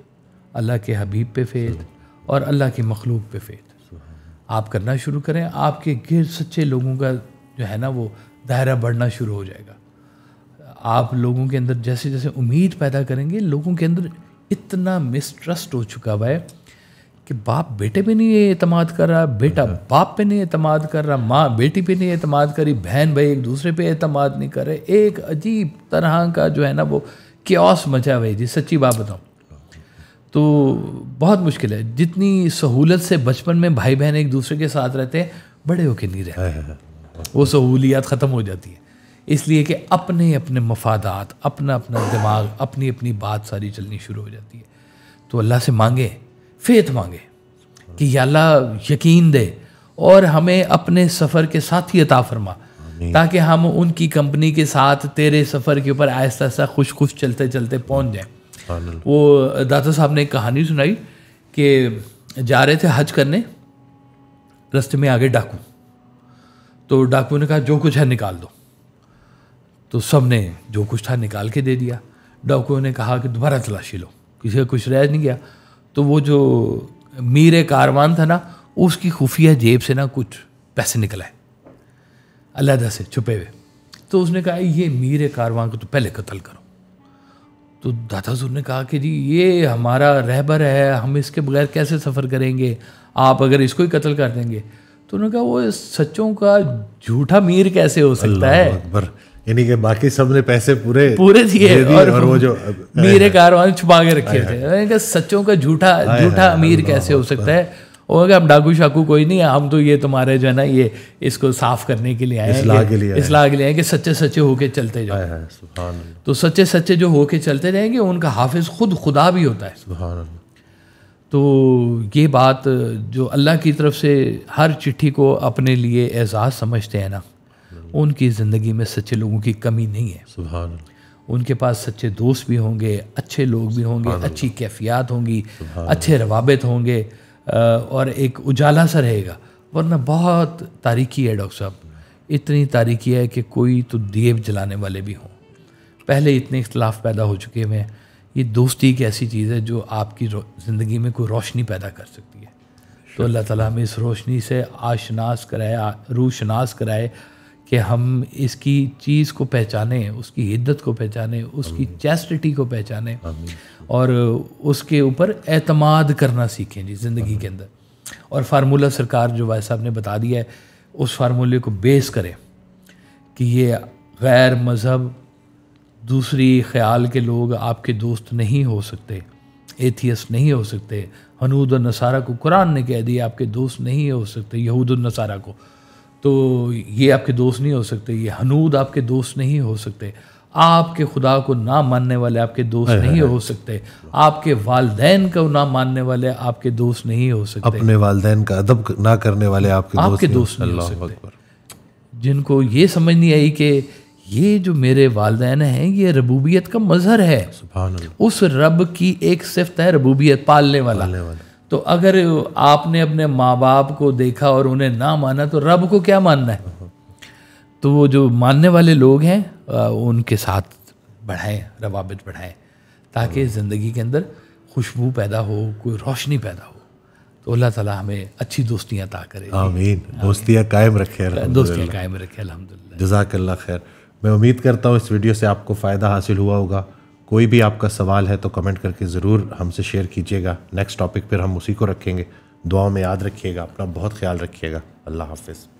अल्लाह के हबीब पे फेत और अल्लाह के मखलूक पे फेत आप करना शुरू करें आपके गिर सच्चे लोगों का जो है ना वो दायरा बढ़ना शुरू हो जाएगा आप लोगों के अंदर जैसे जैसे उम्मीद पैदा करेंगे लोगों के अंदर इतना मिसट्रस्ट हो चुका हुआ है कि बाप बेटे पे नहीं अतमाद कर रहा बेटा अच्छा। बाप पे नहीं अतमाद कर रहा माँ बेटी पे नहीं अतमाद करी बहन भाई एक दूसरे पे अतमाद नहीं कर रहे एक अजीब तरह का जो है ना वो क्योस मचा भाई जी सच्ची बात बताऊँ तो बहुत मुश्किल है जितनी सहूलत से बचपन में भाई बहन एक दूसरे के साथ रहते हैं बड़े होके नहीं रहते हाँ, हाँ, हाँ। वो सहूलियात ख़त्म हो जाती है इसलिए कि अपने अपने मफादात अपना अपना दिमाग अपनी अपनी बात सारी चलनी शुरू हो जाती है तो अल्लाह से मांगे फेत मांगे कि अल्लाह यकीन दे और हमें अपने सफ़र के साथ ही अता फरमा ताकि हम उनकी कंपनी के साथ तेरे सफ़र के ऊपर आहिस्ता आहिस्ता खुश खुश चलते चलते पहुँच जाए वो दादा साहब ने एक कहानी सुनाई कि जा रहे थे हज करने रस्ते में आगे डाकू तो डाकू ने कहा जो कुछ है निकाल दो तो सब ने जो कुछ था निकाल के दे दिया डॉक्टरों ने कहा कि दोबारा तलाशी लो किसी का कुछ रह नहीं गया तो वो जो मीर कारवान था ना उसकी खुफिया जेब से ना कुछ पैसे निकलाए है अलहदा से छुपे हुए तो उसने कहा ये मीर कारवां को तो पहले कत्ल करो तो दादा सुर ने कहा कि जी ये हमारा रहबर है हम इसके बगैर कैसे सफ़र करेंगे आप अगर इसको ही कत्ल कर देंगे तो उन्होंने कहा वो सच्चों का झूठा मीर कैसे हो सकता है अकबर यानी कि बाकी सबने पैसे पूरे पूरे दिए और, और वो जो अमीर हाँ, कार हाँ। छुपा के रखे हाँ, थे सच्चों का झूठा झूठा अमीर कैसे हो सकता है वो अगर हम डाकू शाकू कोई नहीं है हम तो ये तुम्हारे जो है ना ये इसको साफ करने के लिए आए इसलाह के लिए इसलाह के लिए आए कि सच्चे सच्चे होके चलते जाए तो सच्चे सच्चे जो होके चलते जाएंगे उनका हाफिज खुद खुदा भी होता है तो ये बात जो अल्लाह की तरफ से हर चिट्ठी को अपने लिए एजाज़ समझते हैं ना उनकी ज़िंदगी में सच्चे लोगों की कमी नहीं है उनके पास सच्चे दोस्त भी होंगे अच्छे लोग भी होंगे अच्छी कैफियात होंगी अच्छे रवाबित होंगे और एक उजाला सा रहेगा वरना बहुत तारीखी है डॉक्टर साहब इतनी तारीखी है कि कोई तो देव जलाने वाले भी हों पहले इतने इख्तलाफ पैदा हो चुके हैं ये दोस्ती एक ऐसी चीज़ है जो आपकी ज़िंदगी में कोई रोशनी पैदा कर सकती है तो अल्लाह ताला हमें इस रोशनी से आशनास कराए रूशनास कराए कि हम इसकी चीज़ को पहचाने उसकी हिद्दत को पहचाने उसकी चेस्टिटी को पहचाने और उसके ऊपर एतमाद करना सीखें जी ज़िंदगी के अंदर और फार्मूला सरकार जो भाई साहब ने बता दिया है उस फार्मूले को बेस करें कि ये गैर मज़हब दूसरी ख्याल के लोग आपके दोस्त नहीं हो सकते एथियस नहीं हो सकते हनूद और नसारा को कुरान ने कह दिया आपके दोस्त नहीं हो सकते यहूद और नसारा को तो ये आपके दोस्त नहीं हो सकते ये हनूद आपके दोस्त नहीं हो सकते आपके खुदा को ना मानने वाले आपके दोस्त है, नहीं है, हो सकते आपके वालदेन को ना मानने वाले आपके दोस्त नहीं हो सकते अपने वालदेन का अदब ना करने वाले आपके आपके दोस्त दोस्त नहीं हो सकते जिनको ये समझ नहीं आई कि ये जो मेरे वालदेन हैं ये रबूबियत का मजहर है उस रब की एक सिफत है रबूबियत पालने वाला, पालने वाला। तो अगर आपने अपने माँ बाप को देखा और उन्हें ना माना तो रब को क्या मानना है तो वो जो मानने वाले लोग हैं उनके साथ बढ़ाएं रवाबित बढ़ाएं ताकि हम्म। ज़िंदगी के अंदर खुशबू पैदा हो कोई रोशनी पैदा हो तो अल्लाह ताला हमें अच्छी दोस्तियाँ अता करें आमीन दोस्तियाँ कायम रखे दोस्तियाँ कायम रखें अलहमदिल्ला जजाकल्ला खैर मैं उम्मीद करता हूँ इस वीडियो से आपको फ़ायदा हासिल हुआ होगा कोई भी आपका सवाल है तो कमेंट करके ज़रूर हमसे शेयर कीजिएगा नेक्स्ट टॉपिक पर हम उसी को रखेंगे दुआओं में याद रखिएगा अपना बहुत ख्याल रखिएगा अल्लाह हाफिज़